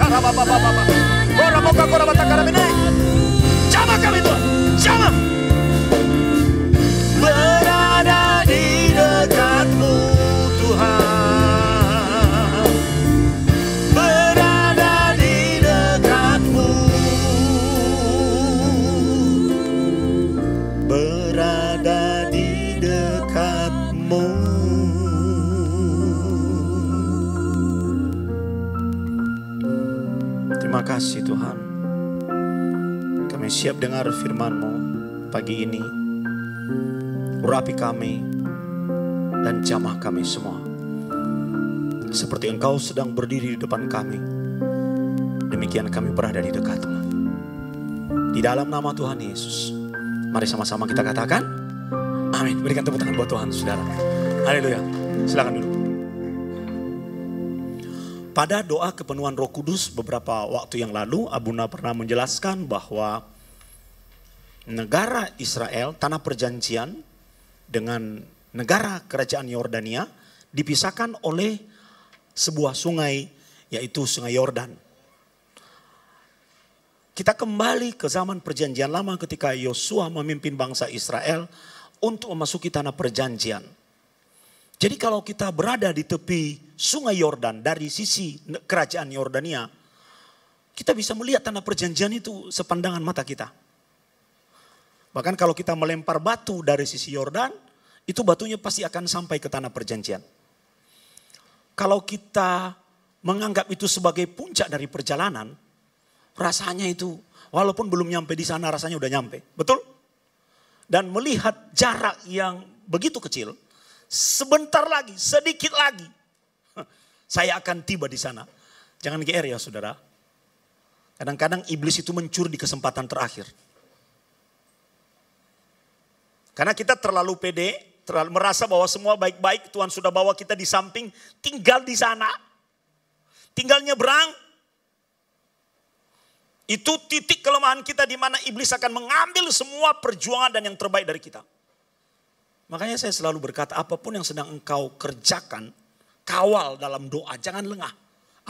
k a r a b a b a Corra, boca, k o r a bata, k a r a m e n a e siap dengar firman-Mu pagi ini. Urapi kami dan jamah kami semua. Seperti Engkau sedang berdiri di depan kami. Demikian kami berada di dekat Di dalam nama Tuhan Yesus. Mari sama-sama kita katakan. Amin. Berikan tepuk tangan buat Tuhan, saudara. Haleluya. Silakan dulu. Pada doa kepenuhan Roh Kudus beberapa waktu yang lalu, Abuna pernah menjelaskan bahwa negara Israel, tanah perjanjian dengan negara kerajaan Yordania dipisahkan oleh sebuah sungai yaitu Sungai Yordan. Kita kembali ke zaman perjanjian lama ketika Yosua memimpin bangsa Israel untuk memasuki tanah perjanjian. Jadi kalau kita berada di tepi Sungai Yordan dari sisi kerajaan Yordania, kita bisa melihat tanah perjanjian itu sepandangan mata kita. Bahkan kalau kita melempar batu dari sisi Yordan, itu batunya pasti akan sampai ke tanah perjanjian. Kalau kita menganggap itu sebagai puncak dari perjalanan, rasanya itu walaupun belum nyampe di sana rasanya udah nyampe. Betul? Dan melihat jarak yang begitu kecil, sebentar lagi, sedikit lagi, saya akan tiba di sana. Jangan GR ya saudara. Kadang-kadang iblis itu mencuri di kesempatan terakhir. Karena kita terlalu pede, terlalu merasa bahwa semua baik-baik, Tuhan sudah bawa kita di samping, tinggal di sana. Tinggal nyebrang. Itu titik kelemahan kita di mana iblis akan mengambil semua perjuangan dan yang terbaik dari kita. Makanya saya selalu berkata, apapun yang sedang engkau kerjakan, kawal dalam doa, jangan lengah.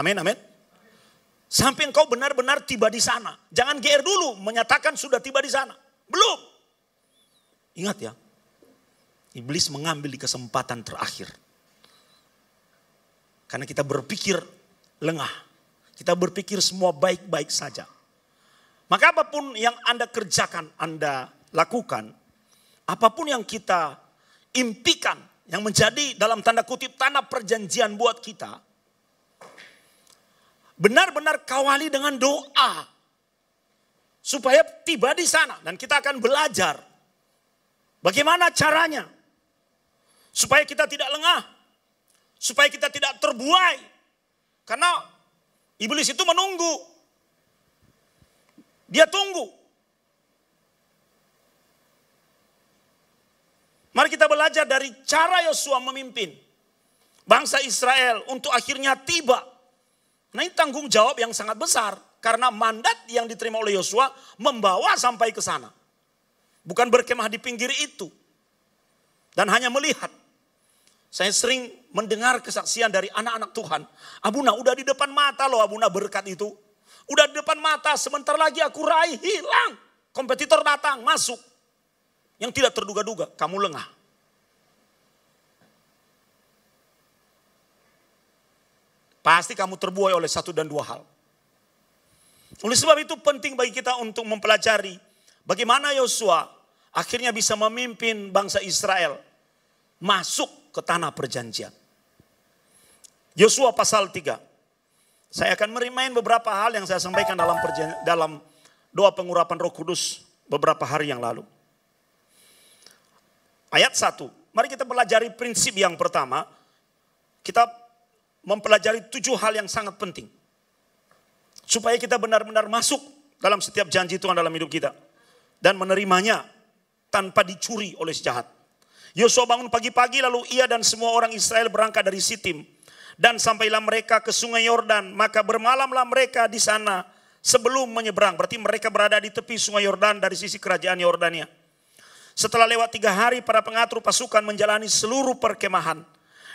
Amin, amin. Sampai engkau benar-benar tiba di sana. Jangan GR dulu menyatakan sudah tiba di sana. Belum. Ingat ya, iblis mengambil di kesempatan terakhir. Karena kita berpikir lengah, kita berpikir semua baik-baik saja. Maka apapun yang Anda kerjakan, Anda lakukan, apapun yang kita impikan, yang menjadi dalam tanda kutip tanah perjanjian buat kita, benar-benar kawali dengan doa supaya tiba di sana dan kita akan belajar Bagaimana caranya? Supaya kita tidak lengah. Supaya kita tidak terbuai. Karena iblis itu menunggu. Dia tunggu. Mari kita belajar dari cara Yosua memimpin bangsa Israel untuk akhirnya tiba. Nah ini tanggung jawab yang sangat besar karena mandat yang diterima oleh Yosua membawa sampai ke sana. Bukan berkemah di pinggir itu. Dan hanya melihat. Saya sering mendengar kesaksian dari anak-anak Tuhan. Abuna udah di depan mata loh Abuna berkat itu. Udah di depan mata sebentar lagi aku raih hilang. Kompetitor datang masuk. Yang tidak terduga-duga kamu lengah. Pasti kamu terbuai oleh satu dan dua hal. Oleh sebab itu penting bagi kita untuk mempelajari Bagaimana Yosua akhirnya bisa memimpin bangsa Israel masuk ke tanah perjanjian. Yosua pasal 3. Saya akan merimain beberapa hal yang saya sampaikan dalam dalam doa pengurapan Roh Kudus beberapa hari yang lalu. Ayat 1. Mari kita pelajari prinsip yang pertama. Kita mempelajari tujuh hal yang sangat penting. Supaya kita benar-benar masuk dalam setiap janji Tuhan dalam hidup kita dan menerimanya tanpa dicuri oleh si jahat. Yosua bangun pagi-pagi lalu ia dan semua orang Israel berangkat dari Sitim. Dan sampailah mereka ke sungai Yordan, maka bermalamlah mereka di sana sebelum menyeberang. Berarti mereka berada di tepi sungai Yordan dari sisi kerajaan Yordania. Setelah lewat tiga hari, para pengatur pasukan menjalani seluruh perkemahan.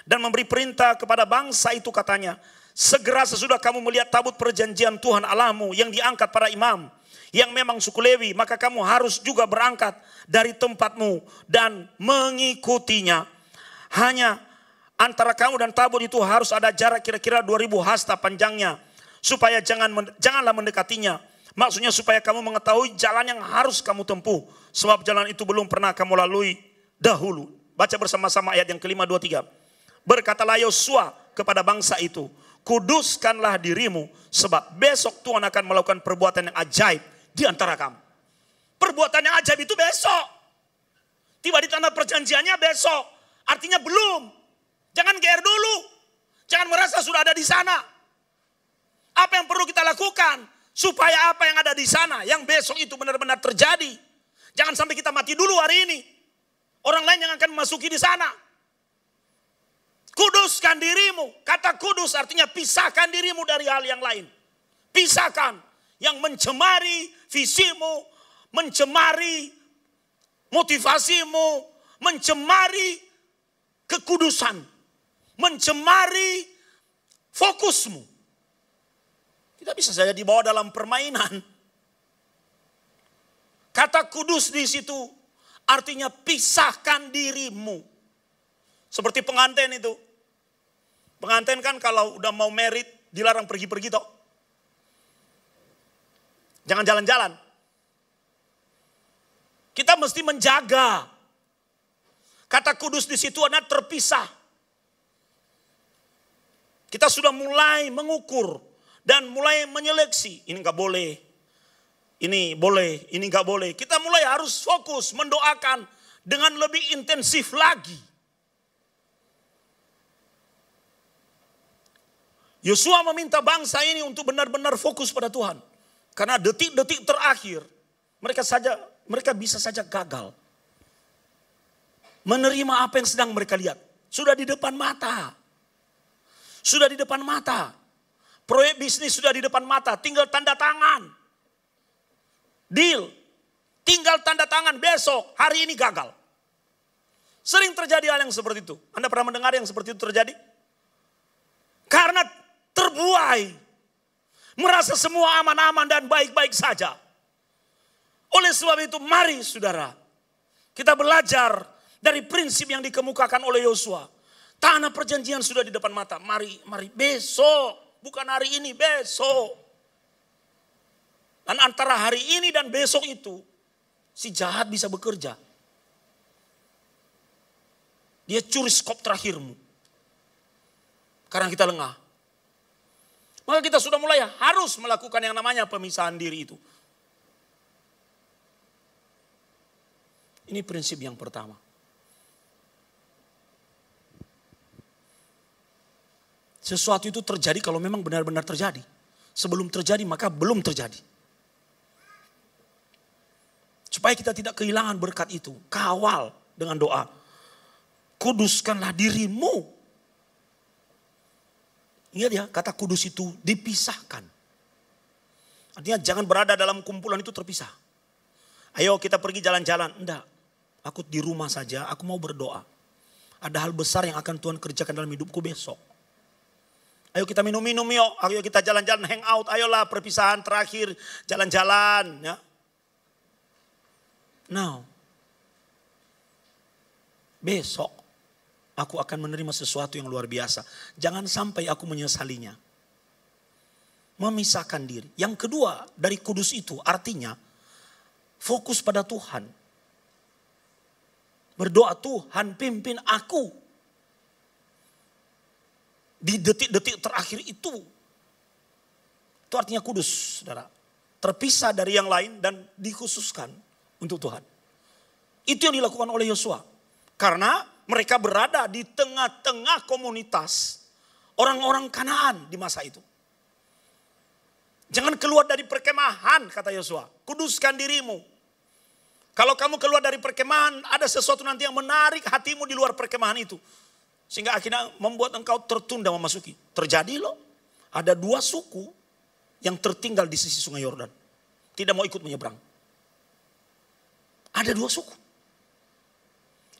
Dan memberi perintah kepada bangsa itu katanya, Segera sesudah kamu melihat tabut perjanjian Tuhan Allahmu yang diangkat para imam yang memang suku Lewi, maka kamu harus juga berangkat dari tempatmu dan mengikutinya. Hanya antara kamu dan tabut itu harus ada jarak kira-kira 2000 hasta panjangnya supaya jangan janganlah mendekatinya. Maksudnya supaya kamu mengetahui jalan yang harus kamu tempuh sebab jalan itu belum pernah kamu lalui dahulu. Baca bersama-sama ayat yang kelima dua tiga. Berkatalah Yosua kepada bangsa itu, kuduskanlah dirimu sebab besok Tuhan akan melakukan perbuatan yang ajaib di antara kamu. Perbuatan yang ajaib itu besok. Tiba di tanah perjanjiannya besok. Artinya belum. Jangan GR dulu. Jangan merasa sudah ada di sana. Apa yang perlu kita lakukan? Supaya apa yang ada di sana, yang besok itu benar-benar terjadi. Jangan sampai kita mati dulu hari ini. Orang lain yang akan memasuki di sana. Kuduskan dirimu. Kata kudus artinya pisahkan dirimu dari hal yang lain. Pisahkan yang mencemari visimu, mencemari motivasimu, mencemari kekudusan, mencemari fokusmu. Kita bisa saja dibawa dalam permainan. Kata kudus di situ artinya pisahkan dirimu. Seperti pengantin itu. Pengantin kan kalau udah mau merit dilarang pergi-pergi toh. Jangan jalan-jalan. Kita mesti menjaga. Kata kudus di situ adalah terpisah. Kita sudah mulai mengukur dan mulai menyeleksi. Ini nggak boleh, ini boleh, ini nggak boleh. Kita mulai harus fokus mendoakan dengan lebih intensif lagi. Yosua meminta bangsa ini untuk benar-benar fokus pada Tuhan. Karena detik-detik terakhir mereka saja mereka bisa saja gagal menerima apa yang sedang mereka lihat. Sudah di depan mata. Sudah di depan mata. Proyek bisnis sudah di depan mata, tinggal tanda tangan. Deal. Tinggal tanda tangan besok, hari ini gagal. Sering terjadi hal yang seperti itu. Anda pernah mendengar yang seperti itu terjadi? Karena terbuai merasa semua aman-aman dan baik-baik saja. Oleh sebab itu mari saudara, kita belajar dari prinsip yang dikemukakan oleh Yosua. Tanah perjanjian sudah di depan mata. Mari, mari besok, bukan hari ini, besok. Dan antara hari ini dan besok itu, si jahat bisa bekerja. Dia curi skop terakhirmu. Karena kita lengah. Maka kita sudah mulai harus melakukan yang namanya pemisahan diri itu. Ini prinsip yang pertama. Sesuatu itu terjadi kalau memang benar-benar terjadi. Sebelum terjadi maka belum terjadi. Supaya kita tidak kehilangan berkat itu. Kawal dengan doa. Kuduskanlah dirimu Ingat ya, kata kudus itu dipisahkan. Artinya jangan berada dalam kumpulan itu terpisah. Ayo kita pergi jalan-jalan. Enggak, aku di rumah saja, aku mau berdoa. Ada hal besar yang akan Tuhan kerjakan dalam hidupku besok. Ayo kita minum-minum yuk, ayo kita jalan-jalan hangout, ayolah perpisahan terakhir, jalan-jalan. Ya. Now, besok aku akan menerima sesuatu yang luar biasa. Jangan sampai aku menyesalinya. Memisahkan diri. Yang kedua dari kudus itu artinya fokus pada Tuhan. Berdoa Tuhan pimpin aku. Di detik-detik terakhir itu. Itu artinya kudus saudara. Terpisah dari yang lain dan dikhususkan untuk Tuhan. Itu yang dilakukan oleh Yosua. Karena mereka berada di tengah-tengah komunitas orang-orang Kanaan di masa itu. Jangan keluar dari perkemahan, kata Yosua. Kuduskan dirimu. Kalau kamu keluar dari perkemahan, ada sesuatu nanti yang menarik hatimu di luar perkemahan itu. Sehingga akhirnya membuat engkau tertunda memasuki. Terjadi loh. Ada dua suku yang tertinggal di sisi sungai Yordan. Tidak mau ikut menyeberang. Ada dua suku.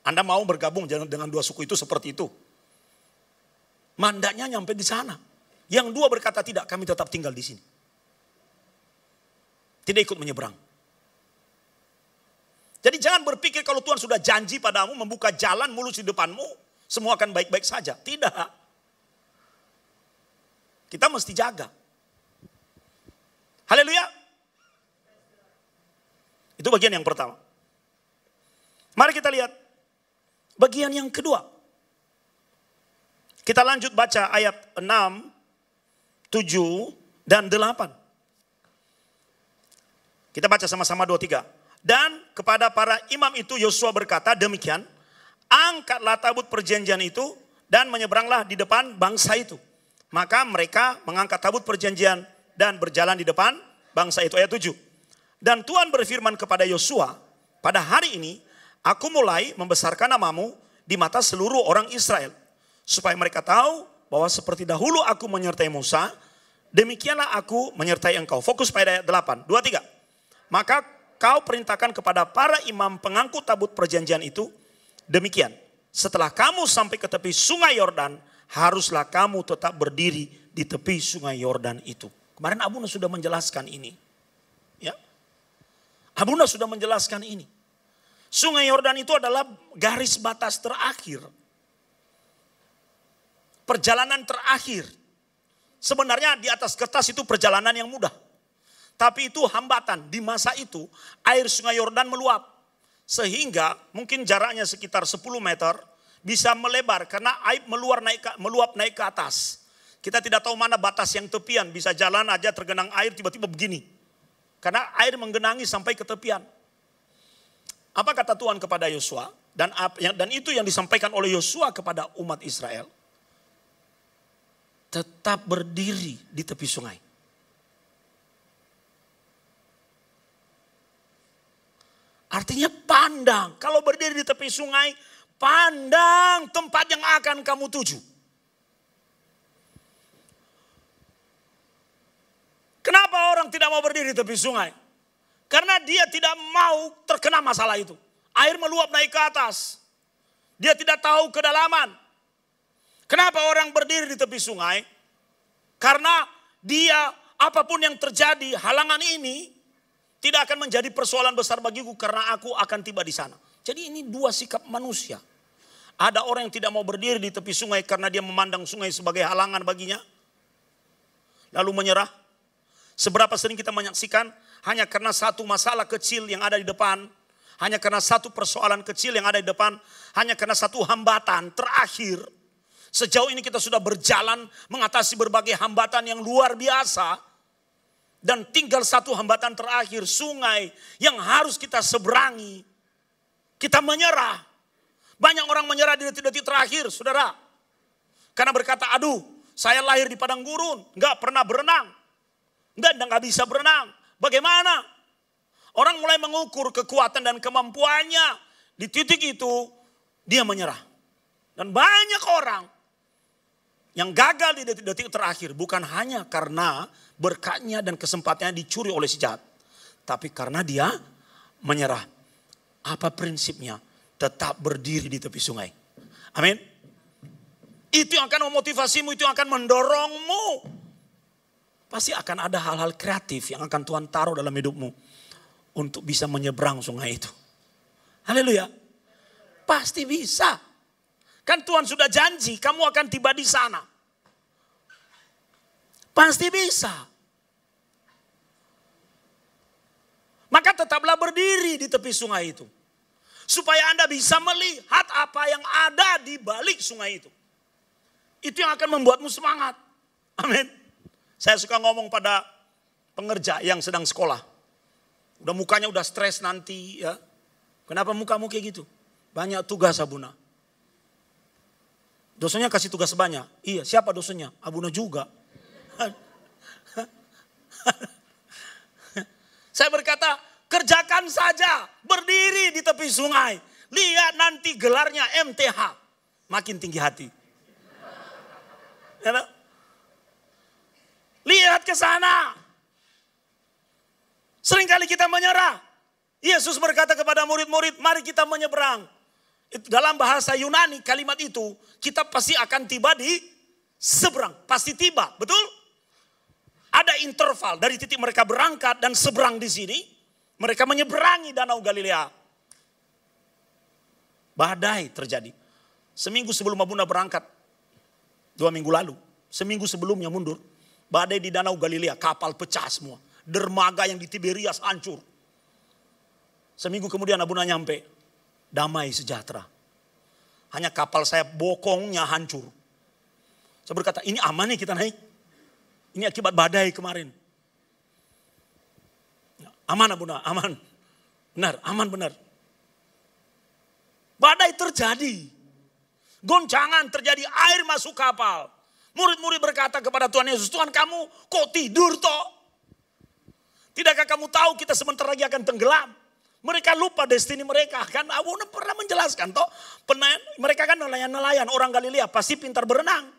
Anda mau bergabung dengan dua suku itu seperti itu. Mandatnya nyampe di sana. Yang dua berkata tidak, kami tetap tinggal di sini. Tidak ikut menyeberang. Jadi jangan berpikir kalau Tuhan sudah janji padamu membuka jalan mulus di depanmu, semua akan baik-baik saja. Tidak. Kita mesti jaga. Haleluya. Itu bagian yang pertama. Mari kita lihat bagian yang kedua. Kita lanjut baca ayat 6, 7, dan 8. Kita baca sama-sama 2, 3. Dan kepada para imam itu Yosua berkata demikian, angkatlah tabut perjanjian itu dan menyeberanglah di depan bangsa itu. Maka mereka mengangkat tabut perjanjian dan berjalan di depan bangsa itu. Ayat 7. Dan Tuhan berfirman kepada Yosua, pada hari ini Aku mulai membesarkan namamu di mata seluruh orang Israel. Supaya mereka tahu bahwa seperti dahulu aku menyertai Musa, demikianlah aku menyertai engkau. Fokus pada ayat 8, 2, 3. Maka kau perintahkan kepada para imam pengangkut tabut perjanjian itu, demikian. Setelah kamu sampai ke tepi sungai Yordan, haruslah kamu tetap berdiri di tepi sungai Yordan itu. Kemarin Abuna sudah menjelaskan ini. Ya. Abuna sudah menjelaskan ini. Sungai Yordan itu adalah garis batas terakhir. Perjalanan terakhir. Sebenarnya di atas kertas itu perjalanan yang mudah. Tapi itu hambatan. Di masa itu air sungai Yordan meluap. Sehingga mungkin jaraknya sekitar 10 meter bisa melebar karena air meluar naik meluap naik ke atas. Kita tidak tahu mana batas yang tepian, bisa jalan aja tergenang air tiba-tiba begini. Karena air menggenangi sampai ke tepian. Apa kata Tuhan kepada Yosua? Dan, dan itu yang disampaikan oleh Yosua kepada umat Israel. Tetap berdiri di tepi sungai. Artinya pandang. Kalau berdiri di tepi sungai, pandang tempat yang akan kamu tuju. Kenapa orang tidak mau berdiri di tepi sungai? Karena dia tidak mau terkena masalah itu. Air meluap naik ke atas. Dia tidak tahu kedalaman. Kenapa orang berdiri di tepi sungai? Karena dia apapun yang terjadi halangan ini tidak akan menjadi persoalan besar bagiku karena aku akan tiba di sana. Jadi ini dua sikap manusia. Ada orang yang tidak mau berdiri di tepi sungai karena dia memandang sungai sebagai halangan baginya. Lalu menyerah. Seberapa sering kita menyaksikan hanya karena satu masalah kecil yang ada di depan, hanya karena satu persoalan kecil yang ada di depan, hanya karena satu hambatan terakhir. Sejauh ini kita sudah berjalan mengatasi berbagai hambatan yang luar biasa. Dan tinggal satu hambatan terakhir, sungai yang harus kita seberangi. Kita menyerah. Banyak orang menyerah di detik-detik terakhir, saudara. Karena berkata, aduh saya lahir di padang gurun, nggak pernah berenang. dan nggak bisa berenang. Bagaimana? Orang mulai mengukur kekuatan dan kemampuannya. Di titik itu dia menyerah. Dan banyak orang yang gagal di detik-detik terakhir bukan hanya karena berkatnya dan kesempatannya dicuri oleh si jahat, tapi karena dia menyerah. Apa prinsipnya? Tetap berdiri di tepi sungai. Amin. Itu yang akan memotivasimu, itu yang akan mendorongmu Pasti akan ada hal-hal kreatif yang akan Tuhan taruh dalam hidupmu. Untuk bisa menyeberang sungai itu. Haleluya. Pasti bisa. Kan Tuhan sudah janji kamu akan tiba di sana. Pasti bisa. Maka tetaplah berdiri di tepi sungai itu. Supaya Anda bisa melihat apa yang ada di balik sungai itu. Itu yang akan membuatmu semangat. Amin. Saya suka ngomong pada pengerja yang sedang sekolah. Udah mukanya udah stres nanti ya. Kenapa muka kayak gitu? Banyak tugas Abuna. Dosennya kasih tugas banyak. Iya, siapa dosennya? Abuna juga. Saya berkata, kerjakan saja. Berdiri di tepi sungai. Lihat nanti gelarnya MTH. Makin tinggi hati. Ya, Lihat ke sana. Seringkali kita menyerah. Yesus berkata kepada murid-murid, mari kita menyeberang. Dalam bahasa Yunani kalimat itu, kita pasti akan tiba di seberang. Pasti tiba, betul? Ada interval dari titik mereka berangkat dan seberang di sini. Mereka menyeberangi Danau Galilea. Badai terjadi. Seminggu sebelum Abuna berangkat, dua minggu lalu, seminggu sebelumnya mundur, Badai di Danau Galilea, kapal pecah semua. Dermaga yang di Tiberias hancur. Seminggu kemudian Abuna nyampe. Damai sejahtera. Hanya kapal saya bokongnya hancur. Saya berkata, ini aman nih kita naik. Ini akibat badai kemarin. Ya, aman Abuna, aman. Benar, aman benar. Badai terjadi. Goncangan terjadi, air masuk kapal. Murid-murid berkata kepada Tuhan Yesus, Tuhan kamu kok tidur toh? Tidakkah kamu tahu kita sebentar lagi akan tenggelam? Mereka lupa destiny mereka. Kan aku pernah menjelaskan toh. Penayan, mereka kan nelayan-nelayan orang Galilea pasti pintar berenang.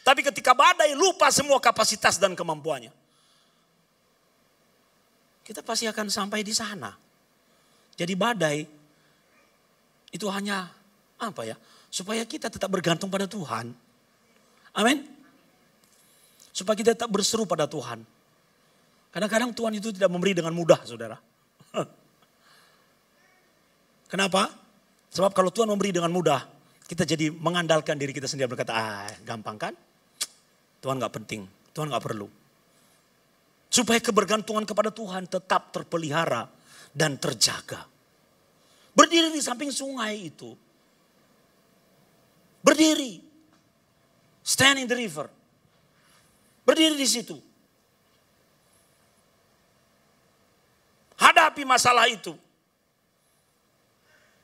Tapi ketika badai lupa semua kapasitas dan kemampuannya. Kita pasti akan sampai di sana. Jadi badai itu hanya apa ya? Supaya kita tetap bergantung pada Tuhan. Amin. Supaya kita tak berseru pada Tuhan. Kadang-kadang Tuhan itu tidak memberi dengan mudah, saudara. Kenapa? Sebab kalau Tuhan memberi dengan mudah, kita jadi mengandalkan diri kita sendiri berkata, ah gampang kan? Tuhan gak penting, Tuhan gak perlu. Supaya kebergantungan kepada Tuhan tetap terpelihara dan terjaga. Berdiri di samping sungai itu. Berdiri Stand in the river. Berdiri di situ. Hadapi masalah itu.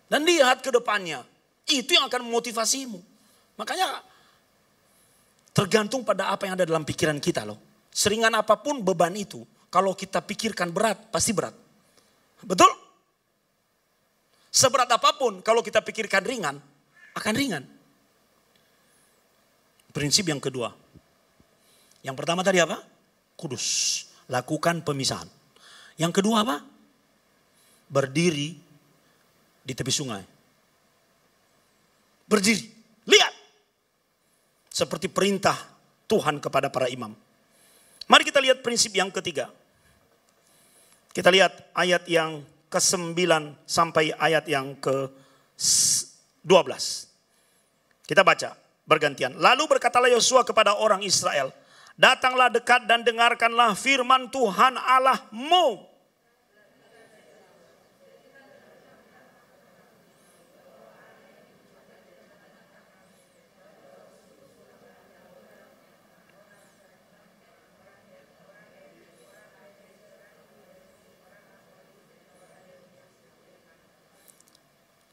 Dan lihat ke depannya. Itu yang akan memotivasimu. Makanya tergantung pada apa yang ada dalam pikiran kita loh. Seringan apapun beban itu, kalau kita pikirkan berat, pasti berat. Betul? Seberat apapun, kalau kita pikirkan ringan, akan ringan. Prinsip yang kedua. Yang pertama tadi apa? Kudus. Lakukan pemisahan. Yang kedua apa? Berdiri di tepi sungai. Berdiri. Lihat. Seperti perintah Tuhan kepada para imam. Mari kita lihat prinsip yang ketiga. Kita lihat ayat yang ke-9 sampai ayat yang ke-12. Kita baca bergantian. Lalu berkatalah Yosua kepada orang Israel, "Datanglah dekat dan dengarkanlah firman Tuhan Allahmu."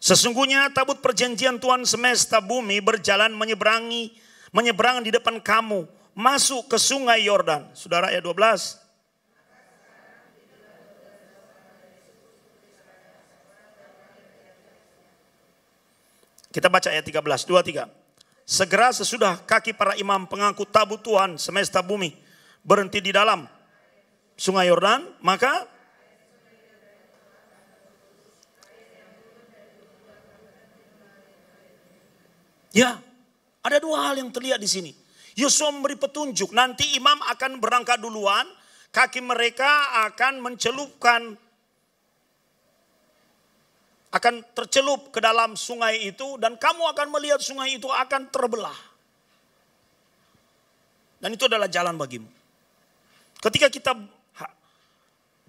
Sesungguhnya tabut perjanjian Tuhan semesta bumi berjalan menyeberangi, menyeberang di depan kamu, masuk ke sungai Yordan. Saudara ayat 12. Kita baca ayat 13, 23. Segera sesudah kaki para imam pengangkut tabut Tuhan semesta bumi berhenti di dalam sungai Yordan, maka Ya, ada dua hal yang terlihat di sini. Yosua memberi petunjuk, nanti imam akan berangkat duluan, kaki mereka akan mencelupkan akan tercelup ke dalam sungai itu dan kamu akan melihat sungai itu akan terbelah. Dan itu adalah jalan bagimu. Ketika kita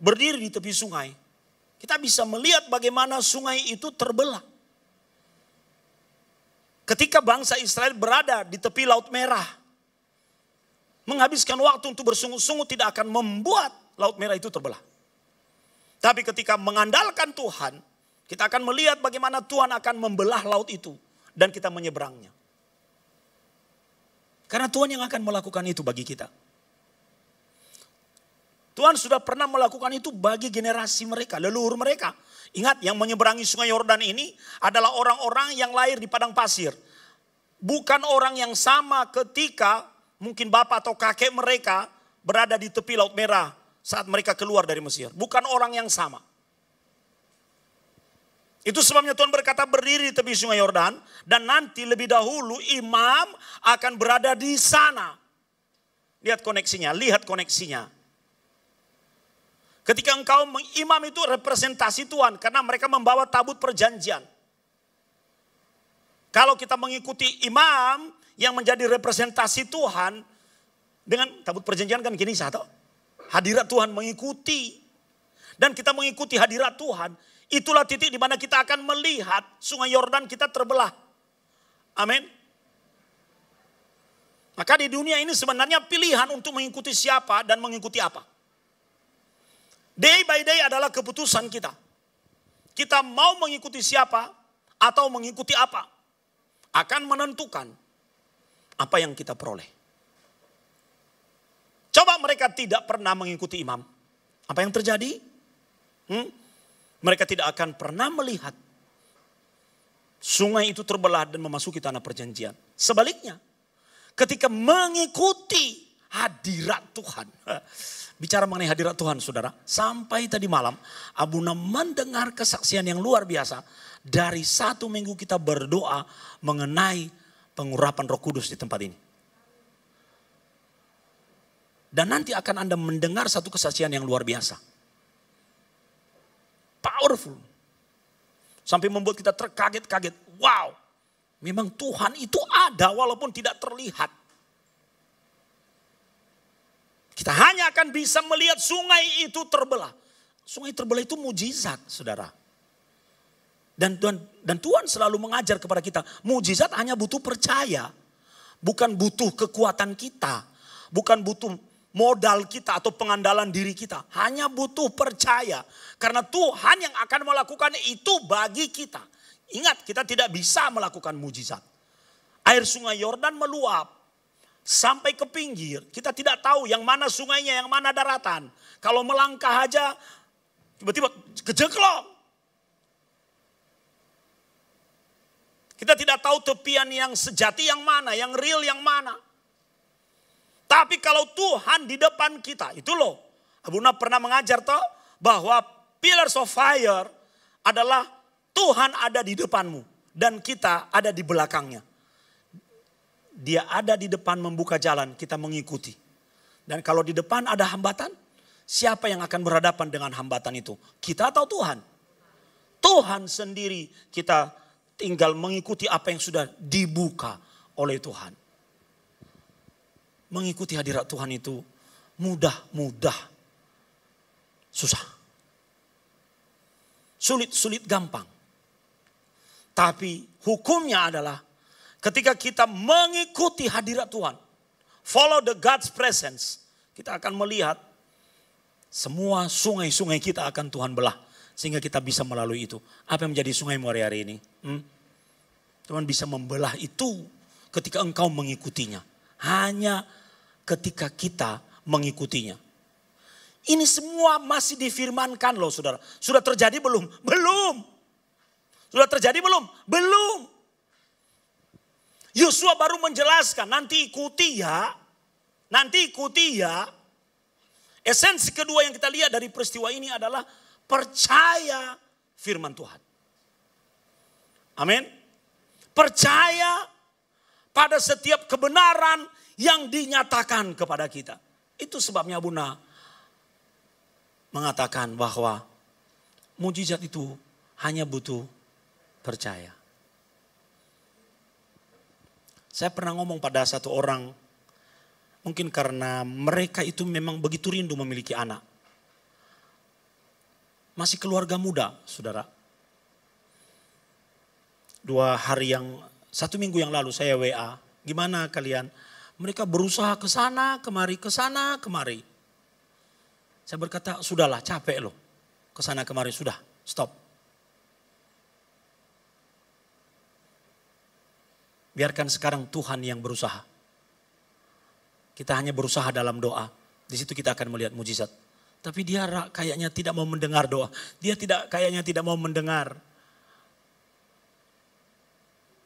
berdiri di tepi sungai, kita bisa melihat bagaimana sungai itu terbelah. Ketika bangsa Israel berada di tepi Laut Merah, menghabiskan waktu untuk bersungut-sungut tidak akan membuat Laut Merah itu terbelah. Tapi ketika mengandalkan Tuhan, kita akan melihat bagaimana Tuhan akan membelah laut itu dan kita menyeberangnya. Karena Tuhan yang akan melakukan itu bagi kita. Tuhan sudah pernah melakukan itu bagi generasi mereka, leluhur mereka. Ingat yang menyeberangi sungai Yordan ini adalah orang-orang yang lahir di padang pasir. Bukan orang yang sama ketika mungkin bapak atau kakek mereka berada di tepi Laut Merah saat mereka keluar dari Mesir. Bukan orang yang sama. Itu sebabnya Tuhan berkata berdiri di tepi sungai Yordan dan nanti lebih dahulu imam akan berada di sana. Lihat koneksinya, lihat koneksinya. Ketika engkau imam itu representasi Tuhan karena mereka membawa tabut perjanjian. Kalau kita mengikuti imam yang menjadi representasi Tuhan dengan tabut perjanjian kan gini satu. Hadirat Tuhan mengikuti dan kita mengikuti hadirat Tuhan, itulah titik di mana kita akan melihat sungai Yordan kita terbelah. Amin. Maka di dunia ini sebenarnya pilihan untuk mengikuti siapa dan mengikuti apa. Day by day adalah keputusan kita. Kita mau mengikuti siapa atau mengikuti apa. Akan menentukan apa yang kita peroleh. Coba mereka tidak pernah mengikuti imam. Apa yang terjadi? Hmm? Mereka tidak akan pernah melihat sungai itu terbelah dan memasuki tanah perjanjian. Sebaliknya, ketika mengikuti hadirat Tuhan. Bicara mengenai hadirat Tuhan saudara. Sampai tadi malam Abu Naman mendengar kesaksian yang luar biasa. Dari satu minggu kita berdoa mengenai pengurapan roh kudus di tempat ini. Dan nanti akan Anda mendengar satu kesaksian yang luar biasa. Powerful. Sampai membuat kita terkaget-kaget. Wow, memang Tuhan itu ada walaupun tidak terlihat. Kita hanya akan bisa melihat sungai itu terbelah. Sungai terbelah itu mujizat, saudara. Dan, Tuhan, dan Tuhan selalu mengajar kepada kita, mujizat hanya butuh percaya. Bukan butuh kekuatan kita. Bukan butuh modal kita atau pengandalan diri kita. Hanya butuh percaya. Karena Tuhan yang akan melakukan itu bagi kita. Ingat kita tidak bisa melakukan mujizat. Air sungai Yordan meluap sampai ke pinggir, kita tidak tahu yang mana sungainya, yang mana daratan. Kalau melangkah aja, tiba-tiba kejeklok. Kita tidak tahu tepian yang sejati yang mana, yang real yang mana. Tapi kalau Tuhan di depan kita, itu loh. Abuna pernah mengajar toh bahwa pillars of fire adalah Tuhan ada di depanmu dan kita ada di belakangnya dia ada di depan membuka jalan, kita mengikuti. Dan kalau di depan ada hambatan, siapa yang akan berhadapan dengan hambatan itu? Kita atau Tuhan? Tuhan sendiri kita tinggal mengikuti apa yang sudah dibuka oleh Tuhan. Mengikuti hadirat Tuhan itu mudah-mudah. Susah. Sulit-sulit gampang. Tapi hukumnya adalah Ketika kita mengikuti hadirat Tuhan, follow the God's presence, kita akan melihat semua sungai-sungai kita akan Tuhan belah sehingga kita bisa melalui itu. Apa yang menjadi sungai muari hari ini? Hmm? Tuhan bisa membelah itu ketika engkau mengikutinya. Hanya ketika kita mengikutinya. Ini semua masih difirmankan loh saudara. Sudah terjadi belum? Belum. Sudah terjadi belum? Belum. Yosua baru menjelaskan, nanti ikuti ya. Nanti ikuti ya. Esensi kedua yang kita lihat dari peristiwa ini adalah percaya firman Tuhan. Amin. Percaya pada setiap kebenaran yang dinyatakan kepada kita. Itu sebabnya Buna mengatakan bahwa mujizat itu hanya butuh percaya. Saya pernah ngomong pada satu orang, mungkin karena mereka itu memang begitu rindu memiliki anak. Masih keluarga muda, saudara. Dua hari yang, satu minggu yang lalu saya WA, gimana kalian? Mereka berusaha ke sana, kemari, ke sana, kemari. Saya berkata, sudahlah capek loh. Ke sana kemari, sudah, stop Biarkan sekarang Tuhan yang berusaha. Kita hanya berusaha dalam doa. Di situ kita akan melihat mujizat. Tapi dia kayaknya tidak mau mendengar doa. Dia tidak kayaknya tidak mau mendengar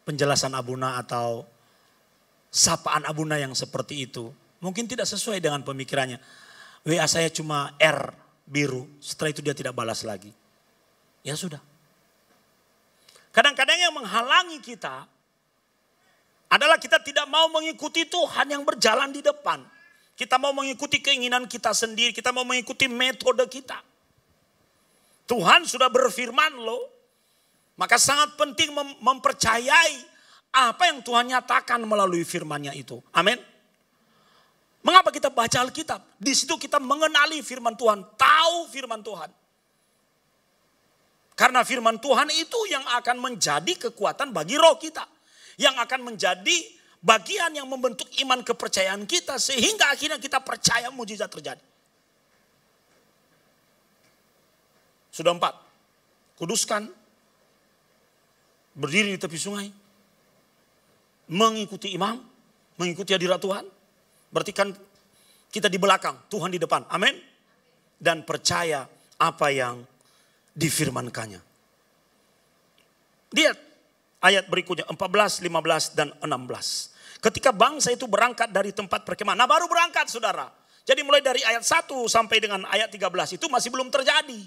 penjelasan Abuna atau sapaan Abuna yang seperti itu. Mungkin tidak sesuai dengan pemikirannya. WA saya cuma R biru, setelah itu dia tidak balas lagi. Ya sudah. Kadang-kadang yang menghalangi kita adalah kita tidak mau mengikuti Tuhan yang berjalan di depan. Kita mau mengikuti keinginan kita sendiri, kita mau mengikuti metode kita. Tuhan sudah berfirman loh. Maka sangat penting mem mempercayai apa yang Tuhan nyatakan melalui firman-Nya itu. Amin. Mengapa kita baca Alkitab? Di situ kita mengenali firman Tuhan, tahu firman Tuhan. Karena firman Tuhan itu yang akan menjadi kekuatan bagi roh kita yang akan menjadi bagian yang membentuk iman kepercayaan kita sehingga akhirnya kita percaya mujizat terjadi. Sudah empat. Kuduskan. Berdiri di tepi sungai. Mengikuti imam. Mengikuti hadirat Tuhan. Berarti kan kita di belakang. Tuhan di depan. Amin. Dan percaya apa yang difirmankannya. Lihat ayat berikutnya 14, 15 dan 16. Ketika bangsa itu berangkat dari tempat perkemahan. Nah, baru berangkat Saudara. Jadi mulai dari ayat 1 sampai dengan ayat 13 itu masih belum terjadi.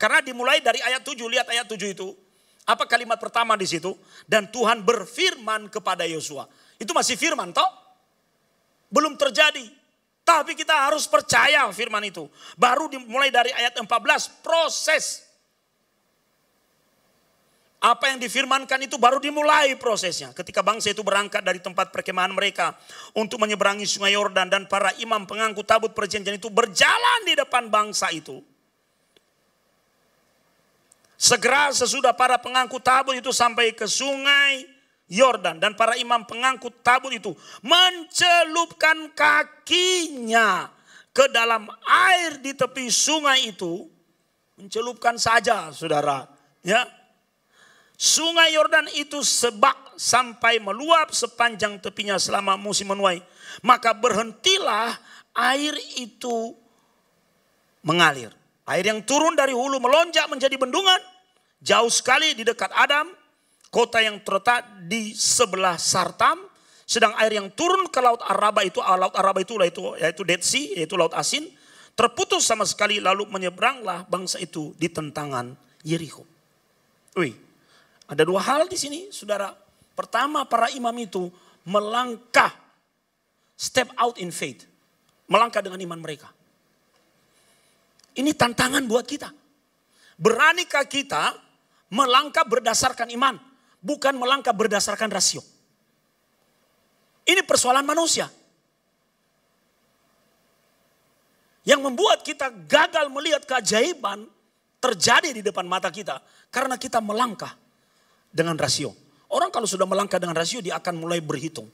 Karena dimulai dari ayat 7, lihat ayat 7 itu. Apa kalimat pertama di situ? Dan Tuhan berfirman kepada Yosua. Itu masih firman toh? Belum terjadi. Tapi kita harus percaya firman itu. Baru dimulai dari ayat 14 proses apa yang difirmankan itu baru dimulai prosesnya. Ketika bangsa itu berangkat dari tempat perkemahan mereka untuk menyeberangi sungai Yordan dan para imam pengangkut tabut perjanjian itu berjalan di depan bangsa itu. Segera sesudah para pengangkut tabut itu sampai ke sungai Yordan dan para imam pengangkut tabut itu mencelupkan kakinya ke dalam air di tepi sungai itu mencelupkan saja saudara ya Sungai Yordan itu sebak sampai meluap sepanjang tepinya selama musim menuai. Maka berhentilah air itu mengalir. Air yang turun dari hulu melonjak menjadi bendungan. Jauh sekali di dekat Adam, kota yang terletak di sebelah Sartam. Sedang air yang turun ke Laut Araba itu, ah, Laut Araba itu yaitu, yaitu Dead Sea, yaitu Laut Asin. Terputus sama sekali lalu menyeberanglah bangsa itu di tentangan Yeriko. Wih, ada dua hal di sini, saudara. Pertama, para imam itu melangkah, step out in faith, melangkah dengan iman mereka. Ini tantangan buat kita. Beranikah kita melangkah berdasarkan iman, bukan melangkah berdasarkan rasio. Ini persoalan manusia. Yang membuat kita gagal melihat keajaiban terjadi di depan mata kita karena kita melangkah dengan rasio. Orang kalau sudah melangkah dengan rasio dia akan mulai berhitung.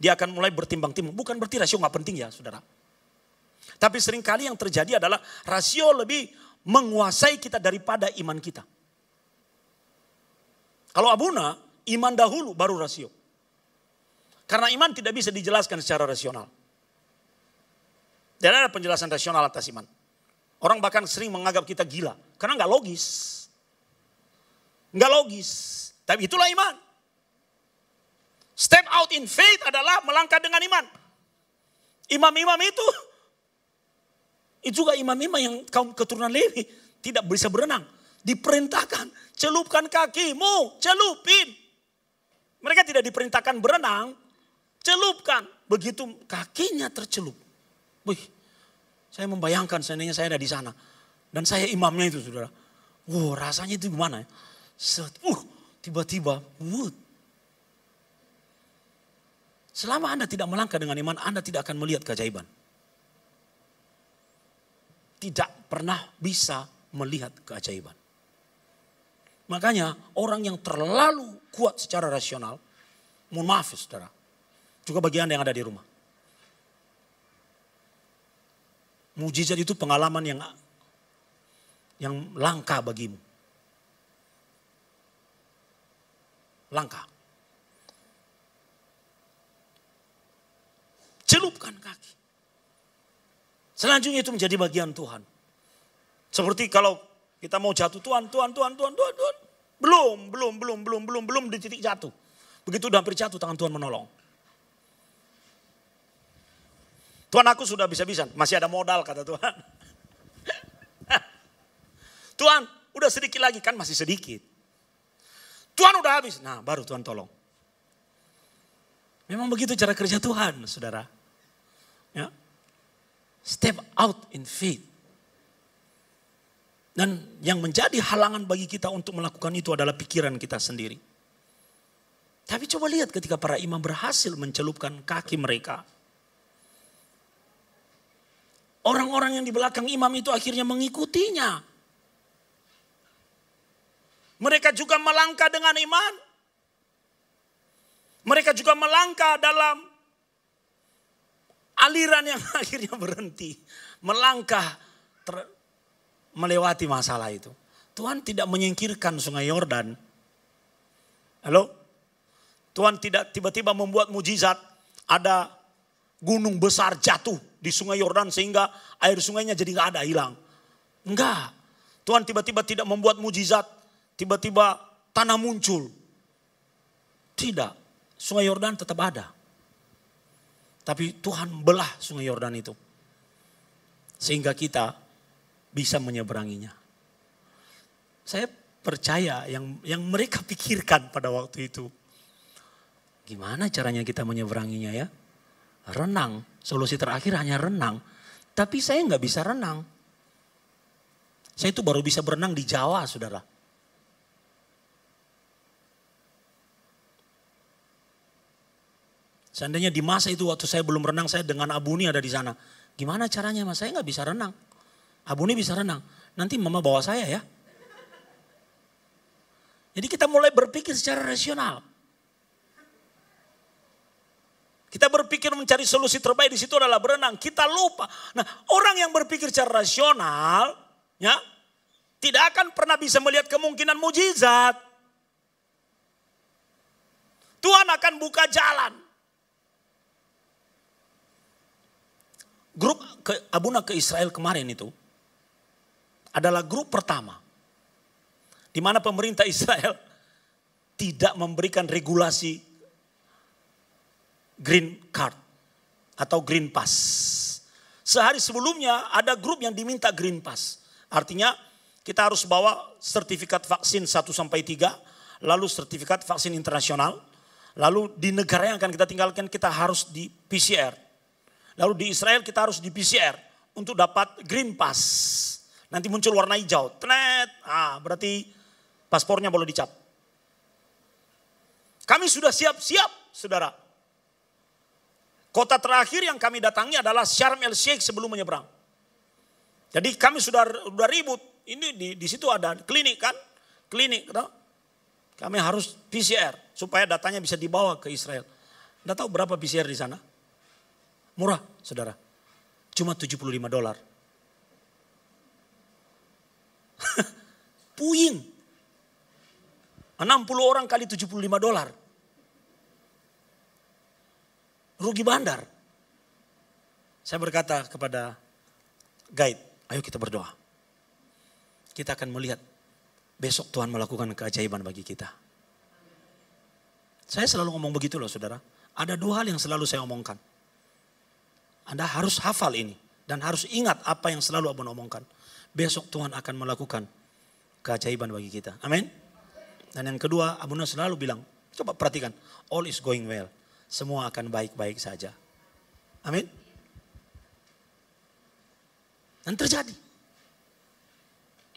Dia akan mulai bertimbang-timbang. Bukan berarti rasio nggak penting ya saudara. Tapi seringkali yang terjadi adalah rasio lebih menguasai kita daripada iman kita. Kalau Abuna, iman dahulu baru rasio. Karena iman tidak bisa dijelaskan secara rasional. Dan ada penjelasan rasional atas iman. Orang bahkan sering menganggap kita gila. Karena nggak logis. Nggak logis. Tapi itulah iman. Step out in faith adalah melangkah dengan iman. Imam-imam itu, itu juga imam-imam yang kaum keturunan Lewi tidak bisa berenang. Diperintahkan, celupkan kakimu, celupin. Mereka tidak diperintahkan berenang, celupkan. Begitu kakinya tercelup. Wih, saya membayangkan seandainya saya ada di sana. Dan saya imamnya itu saudara. Wow, rasanya itu gimana ya? Set, uh, tiba-tiba, wood. Selama Anda tidak melangkah dengan iman, Anda tidak akan melihat keajaiban. Tidak pernah bisa melihat keajaiban. Makanya orang yang terlalu kuat secara rasional, mohon maaf ya saudara, juga bagi Anda yang ada di rumah. Mujizat itu pengalaman yang yang langka bagimu. langkah. Celupkan kaki. Selanjutnya itu menjadi bagian Tuhan. Seperti kalau kita mau jatuh, Tuhan, Tuhan, Tuhan, Tuhan, Tuhan, Tuhan. Belum, belum, belum, belum, belum, belum di titik jatuh. Begitu udah hampir jatuh, tangan Tuhan menolong. Tuhan aku sudah bisa-bisa, masih ada modal kata Tuhan. Tuhan, udah sedikit lagi kan masih sedikit. Tuhan udah habis. Nah baru Tuhan tolong. Memang begitu cara kerja Tuhan, saudara. Ya. Step out in faith. Dan yang menjadi halangan bagi kita untuk melakukan itu adalah pikiran kita sendiri. Tapi coba lihat ketika para imam berhasil mencelupkan kaki mereka. Orang-orang yang di belakang imam itu akhirnya mengikutinya. Mereka juga melangkah dengan iman. Mereka juga melangkah dalam aliran yang akhirnya berhenti. Melangkah ter, melewati masalah itu. Tuhan tidak menyingkirkan sungai Yordan. Halo? Tuhan tidak tiba-tiba membuat mujizat. Ada gunung besar jatuh di sungai Yordan sehingga air sungainya jadi nggak ada hilang. Enggak. Tuhan tiba-tiba tidak membuat mujizat tiba-tiba tanah muncul. Tidak, sungai Yordan tetap ada. Tapi Tuhan belah sungai Yordan itu. Sehingga kita bisa menyeberanginya. Saya percaya yang yang mereka pikirkan pada waktu itu. Gimana caranya kita menyeberanginya ya? Renang. Solusi terakhir hanya renang. Tapi saya nggak bisa renang. Saya itu baru bisa berenang di Jawa, saudara. Seandainya di masa itu waktu saya belum renang, saya dengan Abuni ada di sana. Gimana caranya mas? Saya nggak bisa renang. Abuni bisa renang. Nanti mama bawa saya ya. Jadi kita mulai berpikir secara rasional. Kita berpikir mencari solusi terbaik di situ adalah berenang. Kita lupa. Nah, orang yang berpikir secara rasional, ya, tidak akan pernah bisa melihat kemungkinan mujizat. Tuhan akan buka jalan. grup ke Abuna ke Israel kemarin itu adalah grup pertama di mana pemerintah Israel tidak memberikan regulasi green card atau green pass. Sehari sebelumnya ada grup yang diminta green pass. Artinya kita harus bawa sertifikat vaksin 1 sampai 3, lalu sertifikat vaksin internasional, lalu di negara yang akan kita tinggalkan kita harus di PCR Lalu di Israel kita harus di PCR untuk dapat green pass. Nanti muncul warna hijau. Tenet. Ah, berarti paspornya boleh dicap. Kami sudah siap-siap, saudara. Kota terakhir yang kami datangi adalah Sharm El Sheikh sebelum menyeberang. Jadi kami sudah sudah ribut. Ini di, di situ ada klinik kan? Klinik, no? Kami harus PCR supaya datanya bisa dibawa ke Israel. Tidak tahu berapa PCR di sana. Murah, saudara. Cuma 75 dolar. Puing. 60 orang kali 75 dolar. Rugi bandar. Saya berkata kepada guide, ayo kita berdoa. Kita akan melihat besok Tuhan melakukan keajaiban bagi kita. Saya selalu ngomong begitu loh saudara. Ada dua hal yang selalu saya omongkan. Anda harus hafal ini dan harus ingat apa yang selalu Abang omongkan. Besok Tuhan akan melakukan keajaiban bagi kita. Amin. Dan yang kedua, Abuna selalu bilang, coba perhatikan, all is going well. Semua akan baik-baik saja. Amin. Dan terjadi.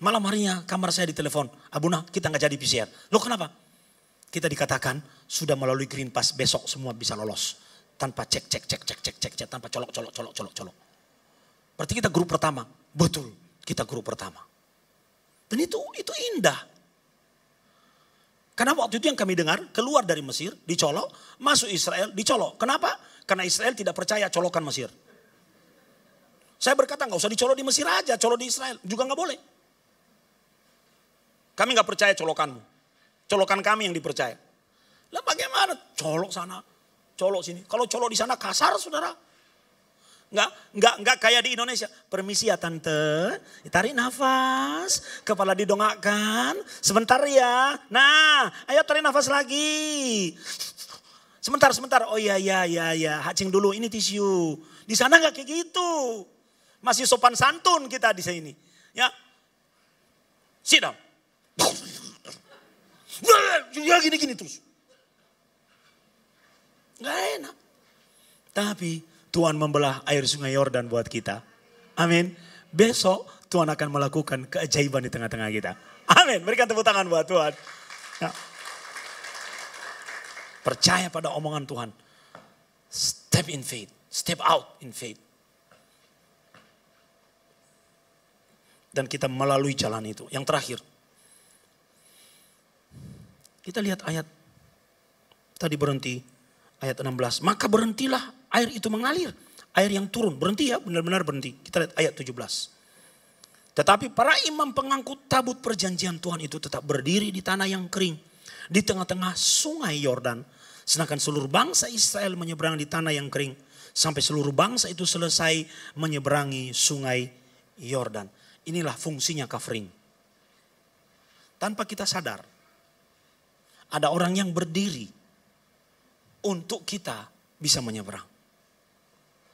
Malam harinya kamar saya ditelepon, Abuna kita nggak jadi PCR. Loh kenapa? Kita dikatakan sudah melalui green pass, besok semua bisa lolos tanpa cek cek cek cek cek cek, cek tanpa colok colok colok colok colok. Berarti kita guru pertama. Betul, kita guru pertama. Dan itu itu indah. Karena waktu itu yang kami dengar, keluar dari Mesir, dicolok, masuk Israel, dicolok. Kenapa? Karena Israel tidak percaya colokan Mesir. Saya berkata nggak usah dicolok di Mesir aja, colok di Israel juga nggak boleh. Kami nggak percaya colokanmu. Colokan kami yang dipercaya. Lah bagaimana? Colok sana, colok sini. Kalau colok di sana kasar saudara. Enggak, enggak, enggak kayak di Indonesia. Permisi ya tante, tarik nafas, kepala didongakkan, sebentar ya. Nah, ayo tarik nafas lagi. Sebentar, sebentar. Oh iya, iya, iya, iya. Hacing dulu, ini tisu. Di sana enggak kayak gitu. Masih sopan santun kita di sini. Ya. Sit down. Ya nah, gini-gini terus. Gak enak. Tapi Tuhan membelah air sungai Yordan buat kita. Amin. Besok Tuhan akan melakukan keajaiban di tengah-tengah kita. Amin. Berikan tepuk tangan buat Tuhan. Ya. Percaya pada omongan Tuhan. Step in faith. Step out in faith. Dan kita melalui jalan itu. Yang terakhir. Kita lihat ayat tadi berhenti ayat 16. Maka berhentilah air itu mengalir. Air yang turun. Berhenti ya, benar-benar berhenti. Kita lihat ayat 17. Tetapi para imam pengangkut tabut perjanjian Tuhan itu tetap berdiri di tanah yang kering. Di tengah-tengah sungai Yordan. Sedangkan seluruh bangsa Israel menyeberang di tanah yang kering. Sampai seluruh bangsa itu selesai menyeberangi sungai Yordan. Inilah fungsinya covering. Tanpa kita sadar. Ada orang yang berdiri untuk kita bisa menyeberang.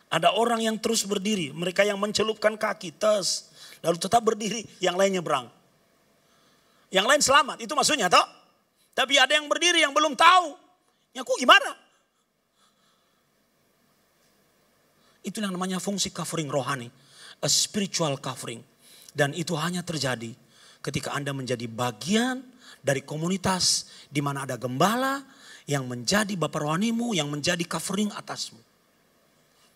Ada orang yang terus berdiri, mereka yang mencelupkan kaki, tes, lalu tetap berdiri, yang lain nyeberang. Yang lain selamat, itu maksudnya toh. Tapi ada yang berdiri yang belum tahu. Ya aku gimana? Itu yang namanya fungsi covering rohani. A spiritual covering. Dan itu hanya terjadi ketika Anda menjadi bagian dari komunitas di mana ada gembala, yang menjadi bapak rohanimu, yang menjadi covering atasmu.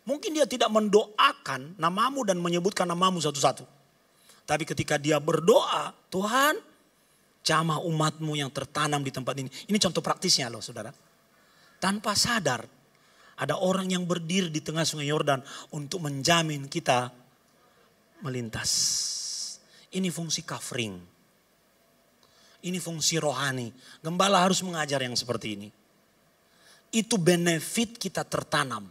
Mungkin dia tidak mendoakan namamu dan menyebutkan namamu satu-satu. Tapi ketika dia berdoa, Tuhan jamah umatmu yang tertanam di tempat ini. Ini contoh praktisnya loh saudara. Tanpa sadar ada orang yang berdiri di tengah sungai Yordan untuk menjamin kita melintas. Ini fungsi covering. Ini fungsi rohani. Gembala harus mengajar yang seperti ini itu benefit kita tertanam.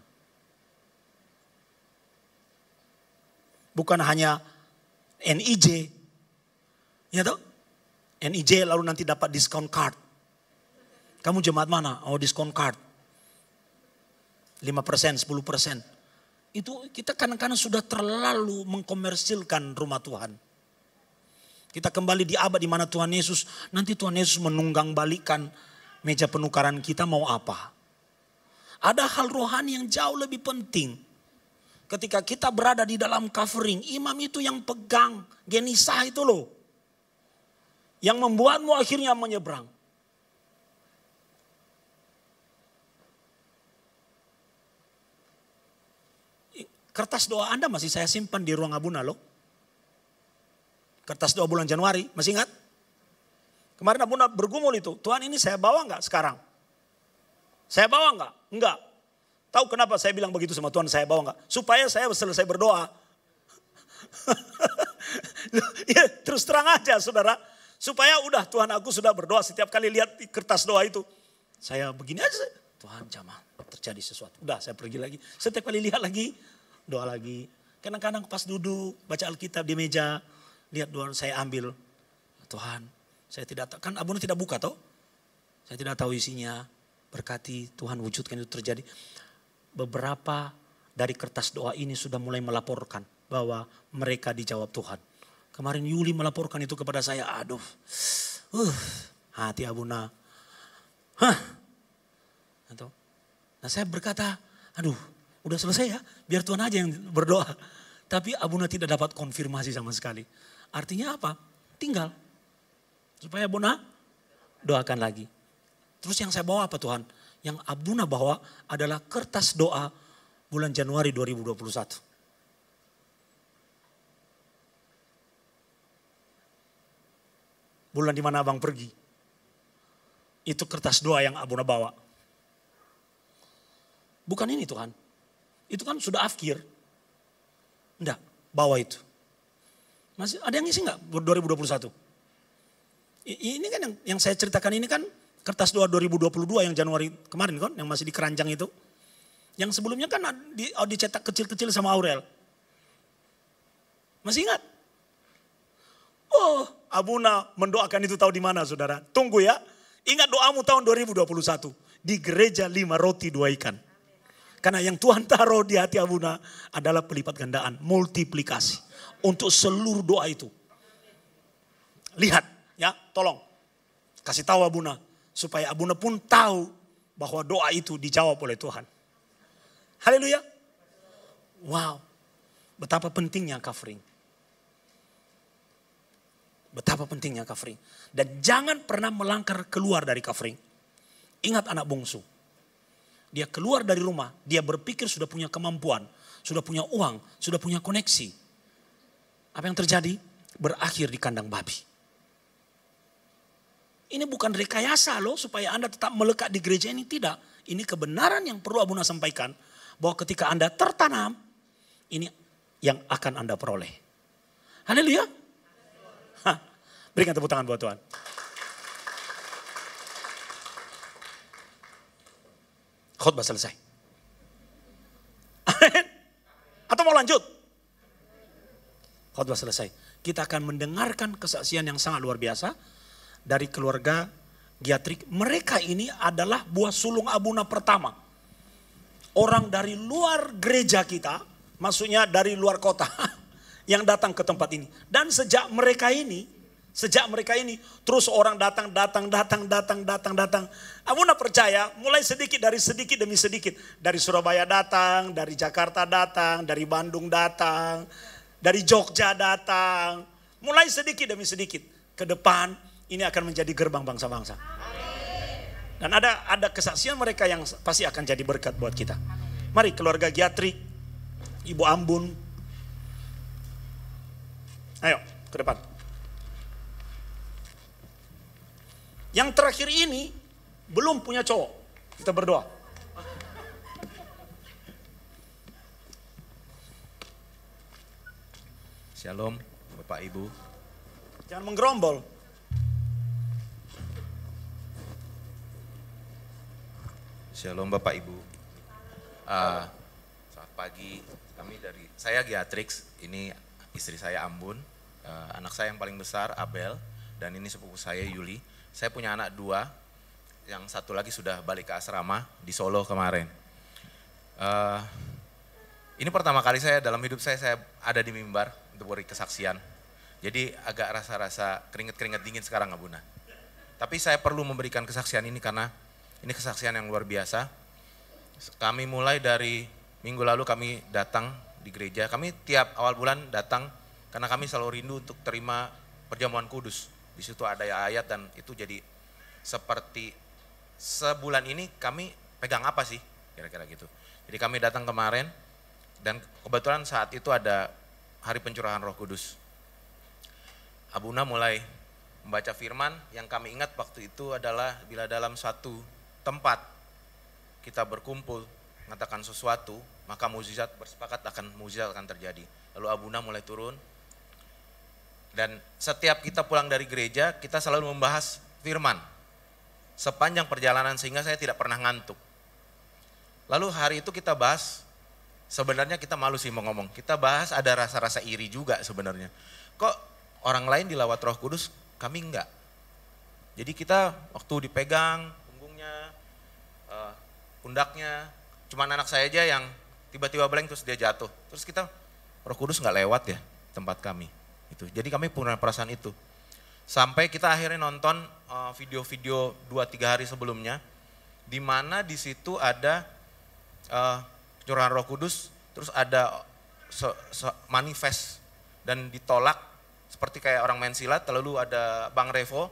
Bukan hanya NIJ. Ya toh? NIJ lalu nanti dapat diskon card. Kamu jemaat mana? Oh diskon card. 5%, 10%. Itu kita kadang-kadang sudah terlalu mengkomersilkan rumah Tuhan. Kita kembali di abad di mana Tuhan Yesus, nanti Tuhan Yesus menunggang balikan meja penukaran kita mau apa? Ada hal rohani yang jauh lebih penting. Ketika kita berada di dalam covering, imam itu yang pegang genisah itu loh. Yang membuatmu akhirnya menyeberang. Kertas doa Anda masih saya simpan di ruang Abuna loh. Kertas doa bulan Januari, masih ingat? Kemarin Abuna bergumul itu, Tuhan ini saya bawa nggak sekarang? Saya bawa enggak? Enggak. Tahu kenapa saya bilang begitu sama Tuhan, saya bawa enggak? Supaya saya selesai berdoa. ya, terus terang aja saudara. Supaya udah Tuhan aku sudah berdoa setiap kali lihat kertas doa itu. Saya begini aja, Tuhan jamaah terjadi sesuatu. Udah saya pergi lagi. Setiap kali lihat lagi, doa lagi. Kadang-kadang pas duduk, baca Alkitab di meja, lihat doa saya ambil. Tuhan, saya tidak tahu. Kan abunnya tidak buka toh. Saya tidak tahu isinya berkati Tuhan wujudkan itu terjadi. Beberapa dari kertas doa ini sudah mulai melaporkan bahwa mereka dijawab Tuhan. Kemarin Yuli melaporkan itu kepada saya, aduh, uh, hati Abuna, hah, atau, nah saya berkata, aduh, udah selesai ya, biar Tuhan aja yang berdoa. Tapi Abuna tidak dapat konfirmasi sama sekali. Artinya apa? Tinggal. Supaya Abuna doakan lagi. Terus yang saya bawa apa Tuhan? Yang Abuna bawa adalah kertas doa bulan Januari 2021. bulan dimana abang pergi. Itu kertas doa yang Abuna bawa. Bukan ini Tuhan. Itu kan sudah afkir. Enggak, bawa itu. Masih ada yang ngisi enggak 2021? Ini kan yang, yang saya ceritakan ini kan kertas doa 2022 yang Januari kemarin kan, yang masih di keranjang itu. Yang sebelumnya kan di, oh, dicetak kecil-kecil sama Aurel. Masih ingat? Oh, Abuna mendoakan itu tahu di mana saudara. Tunggu ya. Ingat doamu tahun 2021. Di gereja lima roti dua ikan. Karena yang Tuhan taruh di hati Abuna adalah pelipat gandaan. Multiplikasi. Untuk seluruh doa itu. Lihat ya, tolong. Kasih tahu Abuna Supaya abu pun tahu bahwa doa itu dijawab oleh Tuhan. Haleluya. Wow. Betapa pentingnya covering. Betapa pentingnya covering. Dan jangan pernah melangkah keluar dari covering. Ingat anak bungsu. Dia keluar dari rumah, dia berpikir sudah punya kemampuan, sudah punya uang, sudah punya koneksi. Apa yang terjadi? Berakhir di kandang babi. Ini bukan rekayasa loh supaya Anda tetap melekat di gereja ini. Tidak. Ini kebenaran yang perlu Abuna sampaikan. Bahwa ketika Anda tertanam, ini yang akan Anda peroleh. Haleluya. berikan tepuk tangan buat Tuhan. Khotbah selesai. Atau mau lanjut? Khotbah selesai. Kita akan mendengarkan kesaksian yang sangat luar biasa dari keluarga Giatrik. Mereka ini adalah buah sulung Abuna pertama. Orang dari luar gereja kita, maksudnya dari luar kota yang datang ke tempat ini. Dan sejak mereka ini, sejak mereka ini terus orang datang, datang, datang, datang, datang, datang. Abuna percaya mulai sedikit dari sedikit demi sedikit. Dari Surabaya datang, dari Jakarta datang, dari Bandung datang, dari Jogja datang. Mulai sedikit demi sedikit. Ke depan ini akan menjadi gerbang bangsa-bangsa. Dan ada ada kesaksian mereka yang pasti akan jadi berkat buat kita. Mari keluarga Giatri, Ibu Ambun. Ayo, ke depan. Yang terakhir ini belum punya cowok. Kita berdoa. Shalom, Bapak Ibu. Jangan menggerombol. Shalom Bapak Ibu. Uh, selamat pagi. Kami dari saya Giatrix, ini istri saya Ambun, uh, ah, anak saya yang paling besar Abel, dan ini sepupu saya Yuli. Saya punya anak dua, yang satu lagi sudah balik ke asrama di Solo kemarin. Uh, ini pertama kali saya dalam hidup saya saya ada di mimbar untuk beri kesaksian. Jadi agak rasa-rasa keringat-keringat dingin sekarang Abuna. Tapi saya perlu memberikan kesaksian ini karena ini kesaksian yang luar biasa. Kami mulai dari minggu lalu kami datang di gereja. Kami tiap awal bulan datang karena kami selalu rindu untuk terima perjamuan kudus. Di situ ada ayat dan itu jadi seperti sebulan ini kami pegang apa sih? Kira-kira gitu. Jadi kami datang kemarin dan kebetulan saat itu ada hari pencurahan Roh Kudus. Abuna mulai membaca firman yang kami ingat waktu itu adalah bila dalam satu tempat kita berkumpul mengatakan sesuatu, maka mukjizat bersepakat akan mukjizat akan terjadi. Lalu Abuna mulai turun dan setiap kita pulang dari gereja, kita selalu membahas firman sepanjang perjalanan sehingga saya tidak pernah ngantuk. Lalu hari itu kita bahas sebenarnya kita malu sih mau ngomong. Kita bahas ada rasa-rasa iri juga sebenarnya. Kok orang lain dilawat Roh Kudus, kami enggak. Jadi kita waktu dipegang uh, pundaknya. Cuman anak saya aja yang tiba-tiba blank terus dia jatuh. Terus kita Roh Kudus nggak lewat ya tempat kami. Itu. Jadi kami punya perasaan itu. Sampai kita akhirnya nonton eh, video-video dua tiga hari sebelumnya, di mana di situ ada uh, curahan Roh Kudus, terus ada se -se manifest dan ditolak seperti kayak orang main silat. Lalu ada Bang Revo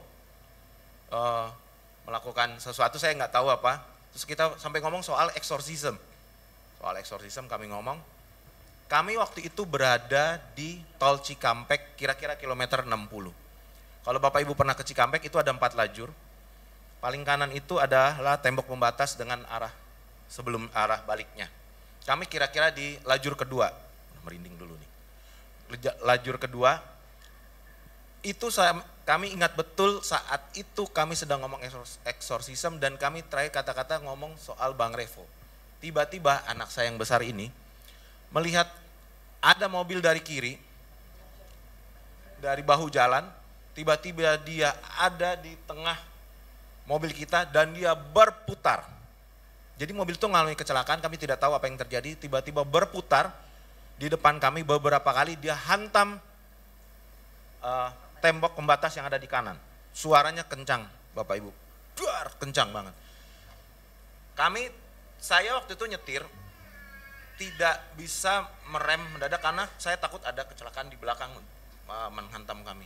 uh, melakukan sesuatu, saya nggak tahu apa, Terus kita sampai ngomong soal exorcism. Soal exorcism kami ngomong. Kami waktu itu berada di tol Cikampek kira-kira kilometer 60. Kalau Bapak Ibu pernah ke Cikampek itu ada empat lajur. Paling kanan itu adalah tembok pembatas dengan arah sebelum arah baliknya. Kami kira-kira di lajur kedua. Merinding dulu nih. Lajur kedua, itu saya, kami ingat betul saat itu kami sedang ngomong eksorsisme dan kami terakhir kata-kata ngomong soal Bang Revo. Tiba-tiba anak saya yang besar ini melihat ada mobil dari kiri, dari bahu jalan, tiba-tiba dia ada di tengah mobil kita dan dia berputar. Jadi mobil itu mengalami kecelakaan, kami tidak tahu apa yang terjadi, tiba-tiba berputar di depan kami beberapa kali dia hantam uh, tembok pembatas yang ada di kanan. Suaranya kencang, Bapak Ibu. Duar, kencang banget. Kami, saya waktu itu nyetir, tidak bisa merem mendadak karena saya takut ada kecelakaan di belakang e, menghantam kami.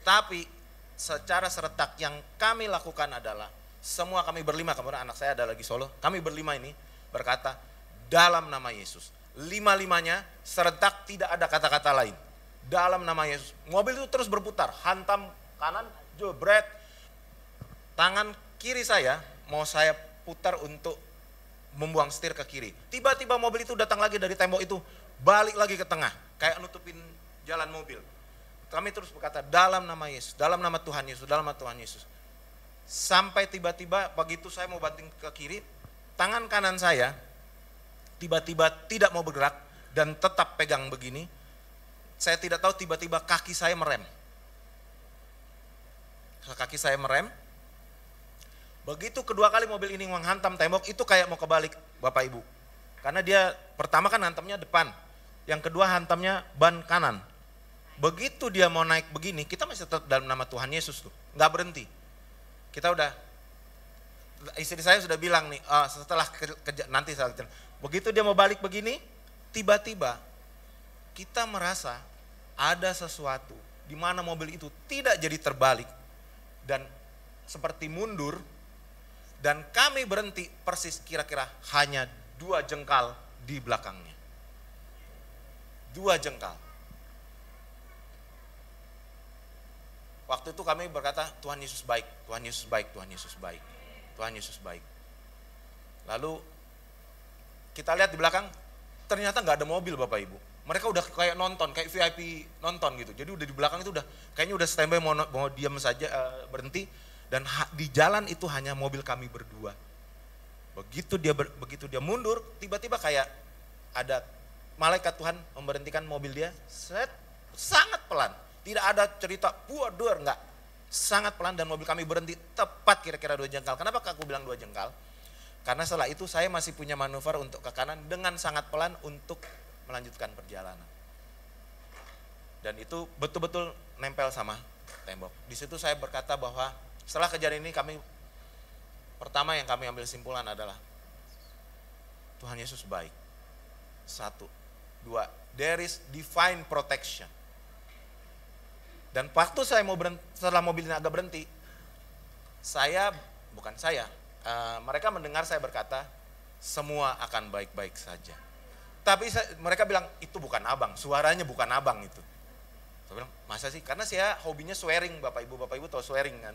Tapi secara seretak yang kami lakukan adalah semua kami berlima, kemudian anak saya ada lagi solo, kami berlima ini berkata, dalam nama Yesus. Lima-limanya seretak tidak ada kata-kata lain dalam nama Yesus. Mobil itu terus berputar, hantam kanan, jebret. Tangan kiri saya mau saya putar untuk membuang setir ke kiri. Tiba-tiba mobil itu datang lagi dari tembok itu, balik lagi ke tengah, kayak nutupin jalan mobil. Kami terus berkata, dalam nama Yesus, dalam nama Tuhan Yesus, dalam nama Tuhan Yesus. Sampai tiba-tiba begitu saya mau banting ke kiri, tangan kanan saya tiba-tiba tidak mau bergerak dan tetap pegang begini, saya tidak tahu tiba-tiba kaki saya merem. Kaki saya merem. Begitu kedua kali mobil ini menghantam tembok itu kayak mau kebalik Bapak Ibu. Karena dia pertama kan hantamnya depan, yang kedua hantamnya ban kanan. Begitu dia mau naik begini, kita masih tetap dalam nama Tuhan Yesus tuh, nggak berhenti. Kita udah istri saya sudah bilang nih uh, setelah kerja, nanti saya begitu dia mau balik begini tiba-tiba kita merasa ada sesuatu di mana mobil itu tidak jadi terbalik dan seperti mundur dan kami berhenti persis kira-kira hanya dua jengkal di belakangnya. Dua jengkal. Waktu itu kami berkata, Tuhan Yesus baik, Tuhan Yesus baik, Tuhan Yesus baik, Tuhan Yesus baik. Lalu kita lihat di belakang, ternyata nggak ada mobil Bapak Ibu mereka udah kayak nonton, kayak VIP nonton gitu. Jadi udah di belakang itu udah kayaknya udah standby mau mau diam saja uh, berhenti dan ha, di jalan itu hanya mobil kami berdua. Begitu dia ber, begitu dia mundur, tiba-tiba kayak ada malaikat Tuhan memberhentikan mobil dia. Set, sangat pelan. Tidak ada cerita buadur enggak. Sangat pelan dan mobil kami berhenti tepat kira-kira dua jengkal. Kenapa aku bilang dua jengkal? Karena setelah itu saya masih punya manuver untuk ke kanan dengan sangat pelan untuk melanjutkan perjalanan. Dan itu betul-betul nempel sama tembok. Di situ saya berkata bahwa setelah kejadian ini kami pertama yang kami ambil simpulan adalah Tuhan Yesus baik. Satu, dua, there is divine protection. Dan waktu saya mau berhenti, setelah mobil ini agak berhenti, saya bukan saya, uh, mereka mendengar saya berkata, semua akan baik-baik saja. Tapi saya, mereka bilang, itu bukan abang, suaranya bukan abang itu. Saya bilang, masa sih? Karena saya hobinya swearing, Bapak Ibu, Bapak Ibu tahu swearing kan.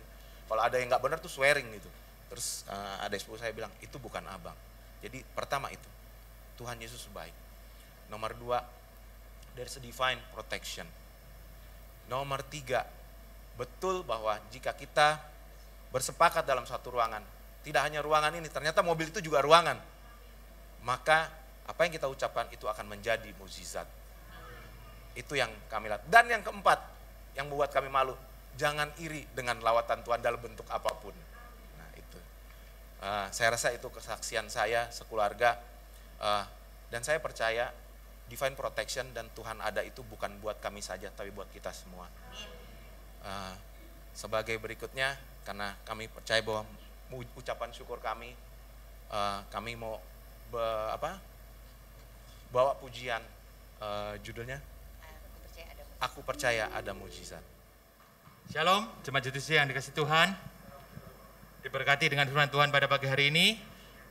Kalau ada yang nggak benar tuh swearing gitu. Terus uh, ada sepuluh saya bilang, itu bukan abang. Jadi pertama itu, Tuhan Yesus baik. Nomor dua, there's a divine protection. Nomor tiga, betul bahwa jika kita bersepakat dalam satu ruangan, tidak hanya ruangan ini, ternyata mobil itu juga ruangan. Maka apa yang kita ucapkan itu akan menjadi mukjizat. Itu yang kami lihat. Dan yang keempat, yang membuat kami malu, jangan iri dengan lawatan Tuhan dalam bentuk apapun. Nah itu, uh, saya rasa itu kesaksian saya sekeluarga. Uh, dan saya percaya divine protection dan Tuhan ada itu bukan buat kami saja, tapi buat kita semua. Uh, sebagai berikutnya, karena kami percaya bahwa ucapan syukur kami, uh, kami mau be, apa bawa pujian uh, judulnya aku percaya, ada mujizat. Shalom, jemaat judisi yang dikasih Tuhan. Diberkati dengan firman Tuhan pada pagi hari ini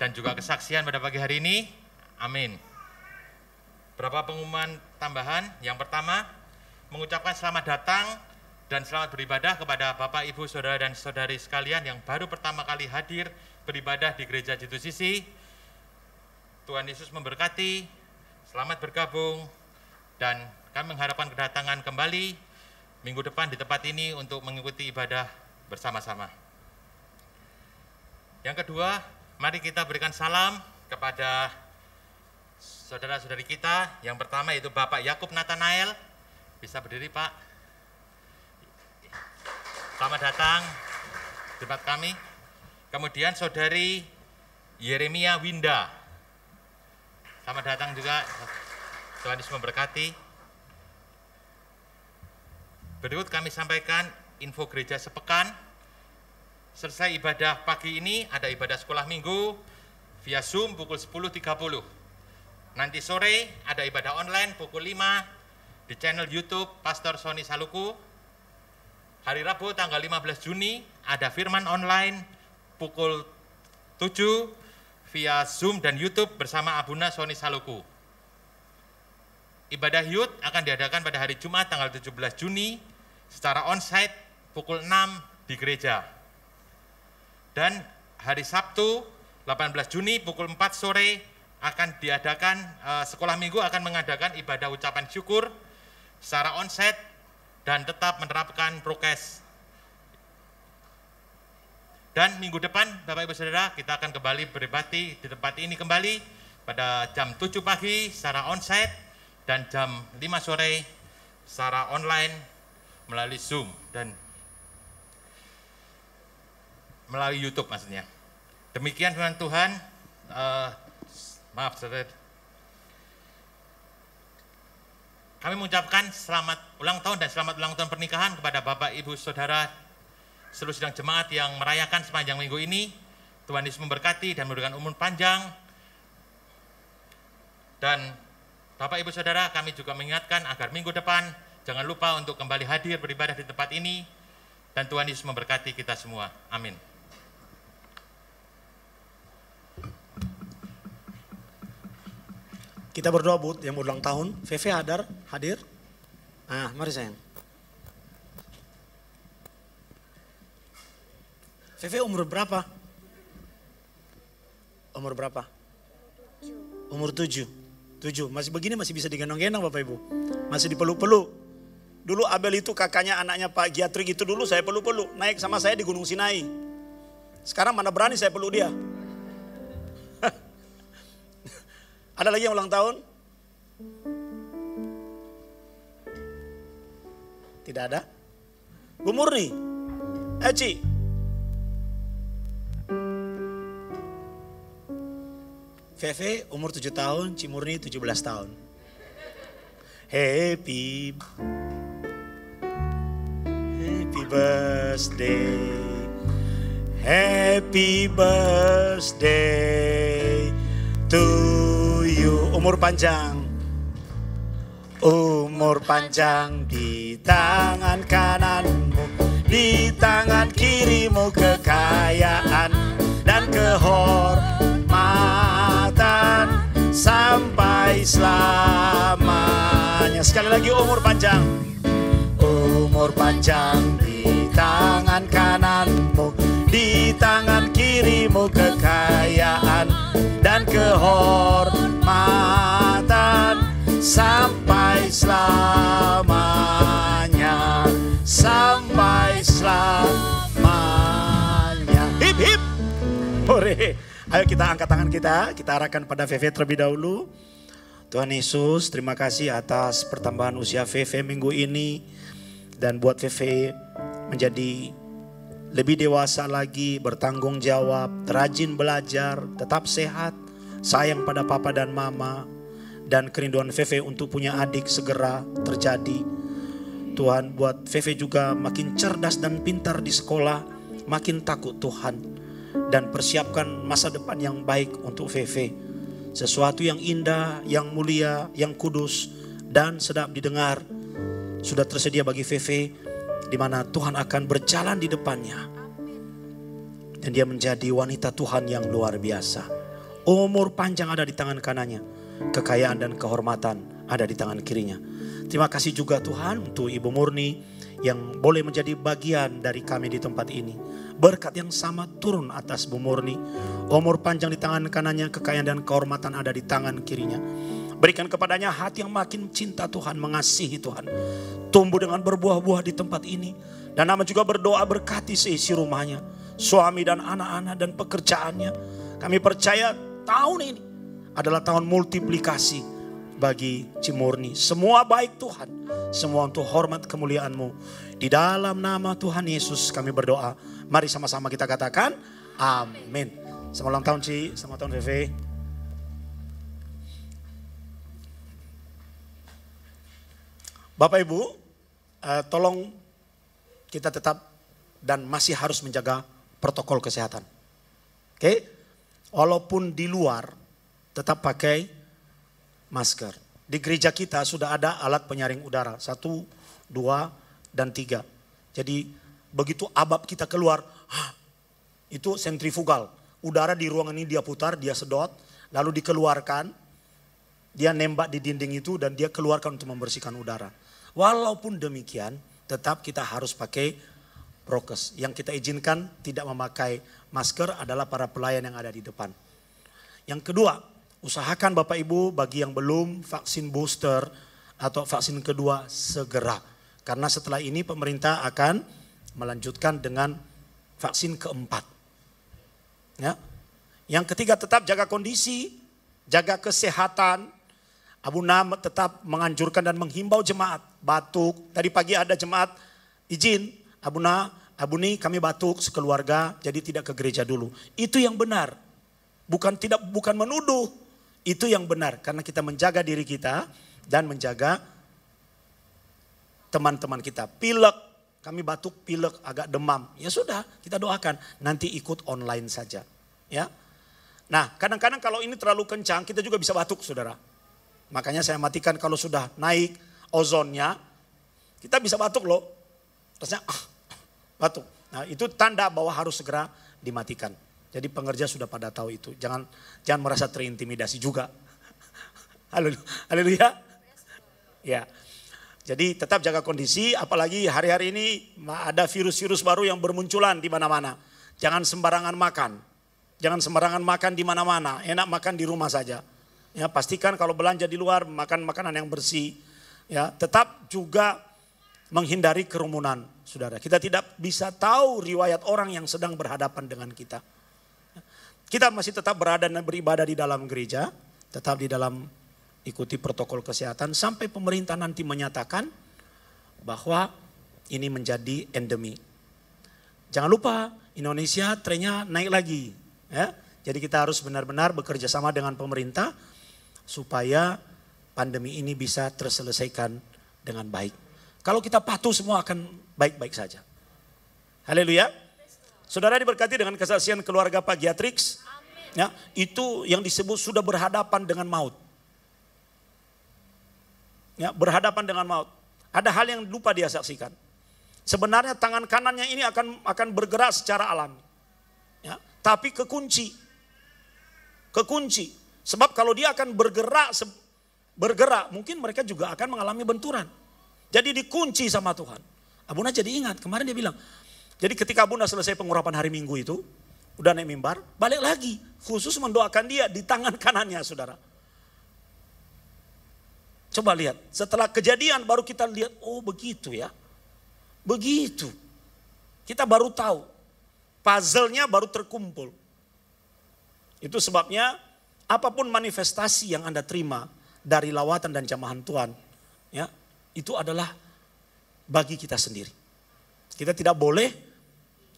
dan juga kesaksian pada pagi hari ini. Amin. Berapa pengumuman tambahan? Yang pertama, mengucapkan selamat datang dan selamat beribadah kepada Bapak, Ibu, Saudara, dan Saudari sekalian yang baru pertama kali hadir beribadah di gereja Jitu Sisi. Tuhan Yesus memberkati, Selamat bergabung dan kami mengharapkan kedatangan kembali minggu depan di tempat ini untuk mengikuti ibadah bersama-sama. Yang kedua, mari kita berikan salam kepada saudara-saudari kita. Yang pertama yaitu Bapak Yakub Natanael. Bisa berdiri, Pak. Selamat datang di tempat kami. Kemudian saudari Yeremia Winda. Selamat datang juga. Tuhan Yesus memberkati. Berikut kami sampaikan info gereja sepekan. Selesai ibadah pagi ini ada ibadah sekolah minggu via Zoom pukul 10.30. Nanti sore ada ibadah online pukul 5 di channel YouTube Pastor Sony Saluku. Hari Rabu tanggal 15 Juni ada firman online pukul 7 via Zoom dan YouTube bersama Abuna Soni Saluku. Ibadah Yud akan diadakan pada hari Jumat tanggal 17 Juni secara onsite pukul 6 di gereja. Dan hari Sabtu 18 Juni pukul 4 sore akan diadakan eh, sekolah minggu akan mengadakan ibadah ucapan syukur secara onsite dan tetap menerapkan prokes dan minggu depan, Bapak Ibu Saudara, kita akan kembali berdebat di tempat ini kembali pada jam 7 pagi secara onsite dan jam 5 sore secara online melalui Zoom dan melalui YouTube maksudnya. Demikian firman Tuhan, uh, maaf saudara. Kami mengucapkan selamat ulang tahun dan selamat ulang tahun pernikahan kepada Bapak, Ibu, Saudara, seluruh sidang jemaat yang merayakan sepanjang minggu ini. Tuhan Yesus memberkati dan memberikan umur panjang. Dan Bapak Ibu Saudara, kami juga mengingatkan agar minggu depan jangan lupa untuk kembali hadir beribadah di tempat ini dan Tuhan Yesus memberkati kita semua. Amin. Kita berdoa buat yang berulang tahun, VV Hadar hadir. Nah, mari sayang. VV umur berapa? Umur berapa? Umur tujuh. Tujuh. Masih begini masih bisa digendong-gendong Bapak Ibu. Masih dipeluk-peluk. Dulu Abel itu kakaknya anaknya Pak Giatri itu dulu saya peluk-peluk. Naik sama saya di Gunung Sinai. Sekarang mana berani saya peluk dia. Ada lagi yang ulang tahun? Tidak ada? Bu Murni? Eci? Eh, VV umur 7 tahun, Cimurni 17 tahun. Happy Happy birthday Happy birthday to you Umur panjang Umur panjang di tangan kananmu Di tangan kirimu kekayaan dan kehormatan sampai selamanya. Sekali lagi umur panjang. Umur panjang di tangan kananmu, di tangan kirimu kekayaan dan kehormatan sampai selamanya sampai selamanya hip hip hore Ayo kita angkat tangan kita, kita arahkan pada VV terlebih dahulu. Tuhan Yesus, terima kasih atas pertambahan usia VV minggu ini dan buat VV menjadi lebih dewasa lagi, bertanggung jawab, rajin belajar, tetap sehat, sayang pada papa dan mama dan kerinduan VV untuk punya adik segera terjadi. Tuhan buat VV juga makin cerdas dan pintar di sekolah, makin takut Tuhan dan persiapkan masa depan yang baik untuk VV. Sesuatu yang indah, yang mulia, yang kudus dan sedap didengar sudah tersedia bagi VV di mana Tuhan akan berjalan di depannya. Dan dia menjadi wanita Tuhan yang luar biasa. Umur panjang ada di tangan kanannya. Kekayaan dan kehormatan ada di tangan kirinya. Terima kasih juga Tuhan untuk Ibu Murni yang boleh menjadi bagian dari kami di tempat ini. Berkat yang sama turun atas Bu Murni. Umur panjang di tangan kanannya, kekayaan dan kehormatan ada di tangan kirinya. Berikan kepadanya hati yang makin cinta Tuhan, mengasihi Tuhan. Tumbuh dengan berbuah-buah di tempat ini. Dan nama juga berdoa berkati seisi rumahnya. Suami dan anak-anak dan pekerjaannya. Kami percaya tahun ini adalah tahun multiplikasi bagi Cimurni. Semua baik Tuhan, semua untuk hormat kemuliaan-Mu. Di dalam nama Tuhan Yesus kami berdoa. Mari sama-sama kita katakan, amin. Selamat ulang tahun Ci, selamat tahun VV. Bapak Ibu, eh, tolong kita tetap dan masih harus menjaga protokol kesehatan. Oke? Okay? Walaupun di luar tetap pakai masker. Di gereja kita sudah ada alat penyaring udara, satu, dua, dan tiga. Jadi begitu abab kita keluar, Hah! itu sentrifugal. Udara di ruangan ini dia putar, dia sedot, lalu dikeluarkan, dia nembak di dinding itu dan dia keluarkan untuk membersihkan udara. Walaupun demikian, tetap kita harus pakai prokes. Yang kita izinkan tidak memakai masker adalah para pelayan yang ada di depan. Yang kedua, Usahakan Bapak Ibu bagi yang belum vaksin booster atau vaksin kedua segera. Karena setelah ini pemerintah akan melanjutkan dengan vaksin keempat. Ya. Yang ketiga tetap jaga kondisi, jaga kesehatan. Abu Nam tetap menganjurkan dan menghimbau jemaat batuk. Tadi pagi ada jemaat izin Abu Na, Abu Ni kami batuk sekeluarga jadi tidak ke gereja dulu. Itu yang benar. Bukan tidak bukan menuduh. Itu yang benar karena kita menjaga diri kita dan menjaga teman-teman kita. Pilek, kami batuk pilek agak demam. Ya sudah, kita doakan nanti ikut online saja, ya. Nah, kadang-kadang kalau ini terlalu kencang, kita juga bisa batuk, Saudara. Makanya saya matikan kalau sudah naik ozonnya, kita bisa batuk loh. Terusnya ah, batuk. Nah, itu tanda bahwa harus segera dimatikan. Jadi pengerja sudah pada tahu itu. Jangan jangan merasa terintimidasi juga. Haleluya. Ya. Jadi tetap jaga kondisi, apalagi hari-hari ini ada virus-virus baru yang bermunculan di mana-mana. Jangan sembarangan makan. Jangan sembarangan makan di mana-mana. Enak makan di rumah saja. Ya, pastikan kalau belanja di luar makan makanan yang bersih. Ya, tetap juga menghindari kerumunan, Saudara. Kita tidak bisa tahu riwayat orang yang sedang berhadapan dengan kita. Kita masih tetap berada dan beribadah di dalam gereja, tetap di dalam ikuti protokol kesehatan sampai pemerintah nanti menyatakan bahwa ini menjadi endemi. Jangan lupa Indonesia trennya naik lagi, ya. Jadi kita harus benar-benar bekerja sama dengan pemerintah supaya pandemi ini bisa terselesaikan dengan baik. Kalau kita patuh semua akan baik-baik saja. Haleluya. Saudara diberkati dengan kesaksian keluarga Pak Giatrix. Ya, itu yang disebut sudah berhadapan dengan maut. Ya, berhadapan dengan maut. Ada hal yang lupa dia saksikan. Sebenarnya tangan kanannya ini akan akan bergerak secara alami. Ya, tapi kekunci. Kekunci. Sebab kalau dia akan bergerak bergerak, mungkin mereka juga akan mengalami benturan. Jadi dikunci sama Tuhan. Abuna jadi ingat, kemarin dia bilang, jadi ketika bunda selesai pengurapan hari minggu itu, udah naik mimbar, balik lagi. Khusus mendoakan dia di tangan kanannya saudara. Coba lihat, setelah kejadian baru kita lihat, oh begitu ya. Begitu. Kita baru tahu. Puzzle-nya baru terkumpul. Itu sebabnya apapun manifestasi yang Anda terima dari lawatan dan jamahan Tuhan, ya, itu adalah bagi kita sendiri. Kita tidak boleh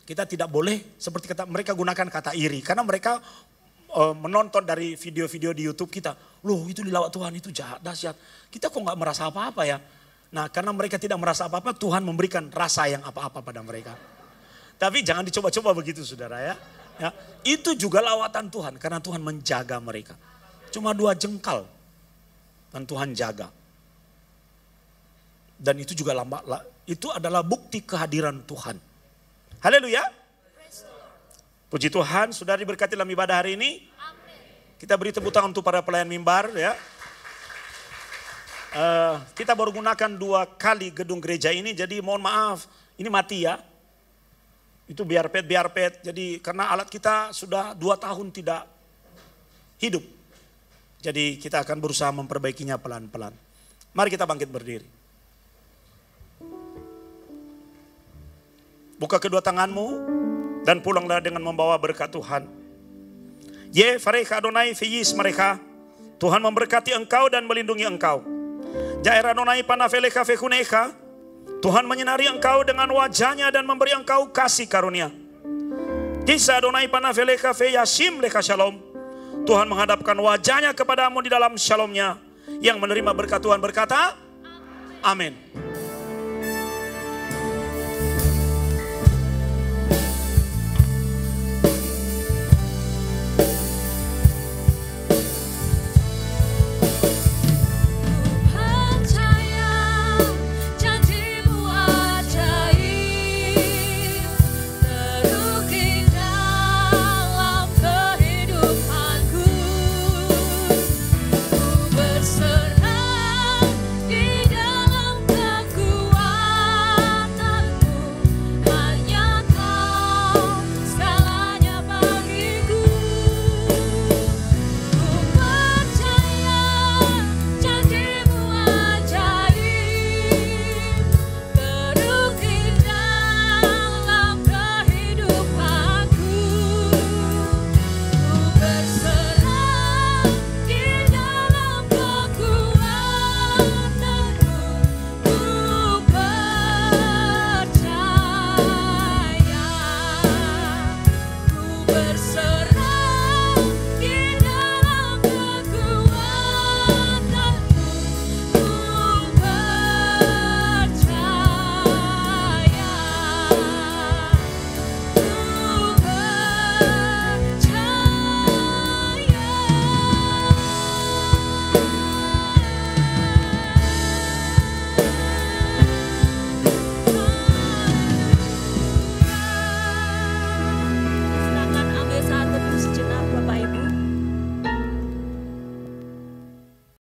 kita tidak boleh seperti kata mereka gunakan kata iri karena mereka e, menonton dari video-video di YouTube kita, loh itu dilawat Tuhan itu jahat dahsyat. Kita kok nggak merasa apa-apa ya? Nah karena mereka tidak merasa apa-apa, Tuhan memberikan rasa yang apa-apa pada mereka. Tapi jangan dicoba-coba begitu saudara ya. ya. Itu juga lawatan Tuhan karena Tuhan menjaga mereka. Cuma dua jengkal dan Tuhan jaga. Dan itu juga lambat itu adalah bukti kehadiran Tuhan. Haleluya. Puji Tuhan, sudah diberkati dalam ibadah hari ini. Kita beri tepuk tangan untuk para pelayan mimbar ya. Uh, kita baru gunakan dua kali gedung gereja ini, jadi mohon maaf, ini mati ya. Itu biar pet, biar pet. Jadi karena alat kita sudah dua tahun tidak hidup. Jadi kita akan berusaha memperbaikinya pelan-pelan. Mari kita bangkit berdiri. Buka kedua tanganmu dan pulanglah dengan membawa berkat Tuhan. Ye fareka Adonai fiyis mereka. Tuhan memberkati engkau dan melindungi engkau. Jaira Adonai panafeleka fekuneka. Tuhan menyinari engkau dengan wajahnya dan memberi engkau kasih karunia. Tisa Adonai panafeleka feyashim leka shalom. Tuhan menghadapkan wajahnya kepadamu di dalam shalomnya. Yang menerima berkat Tuhan berkata, Amin.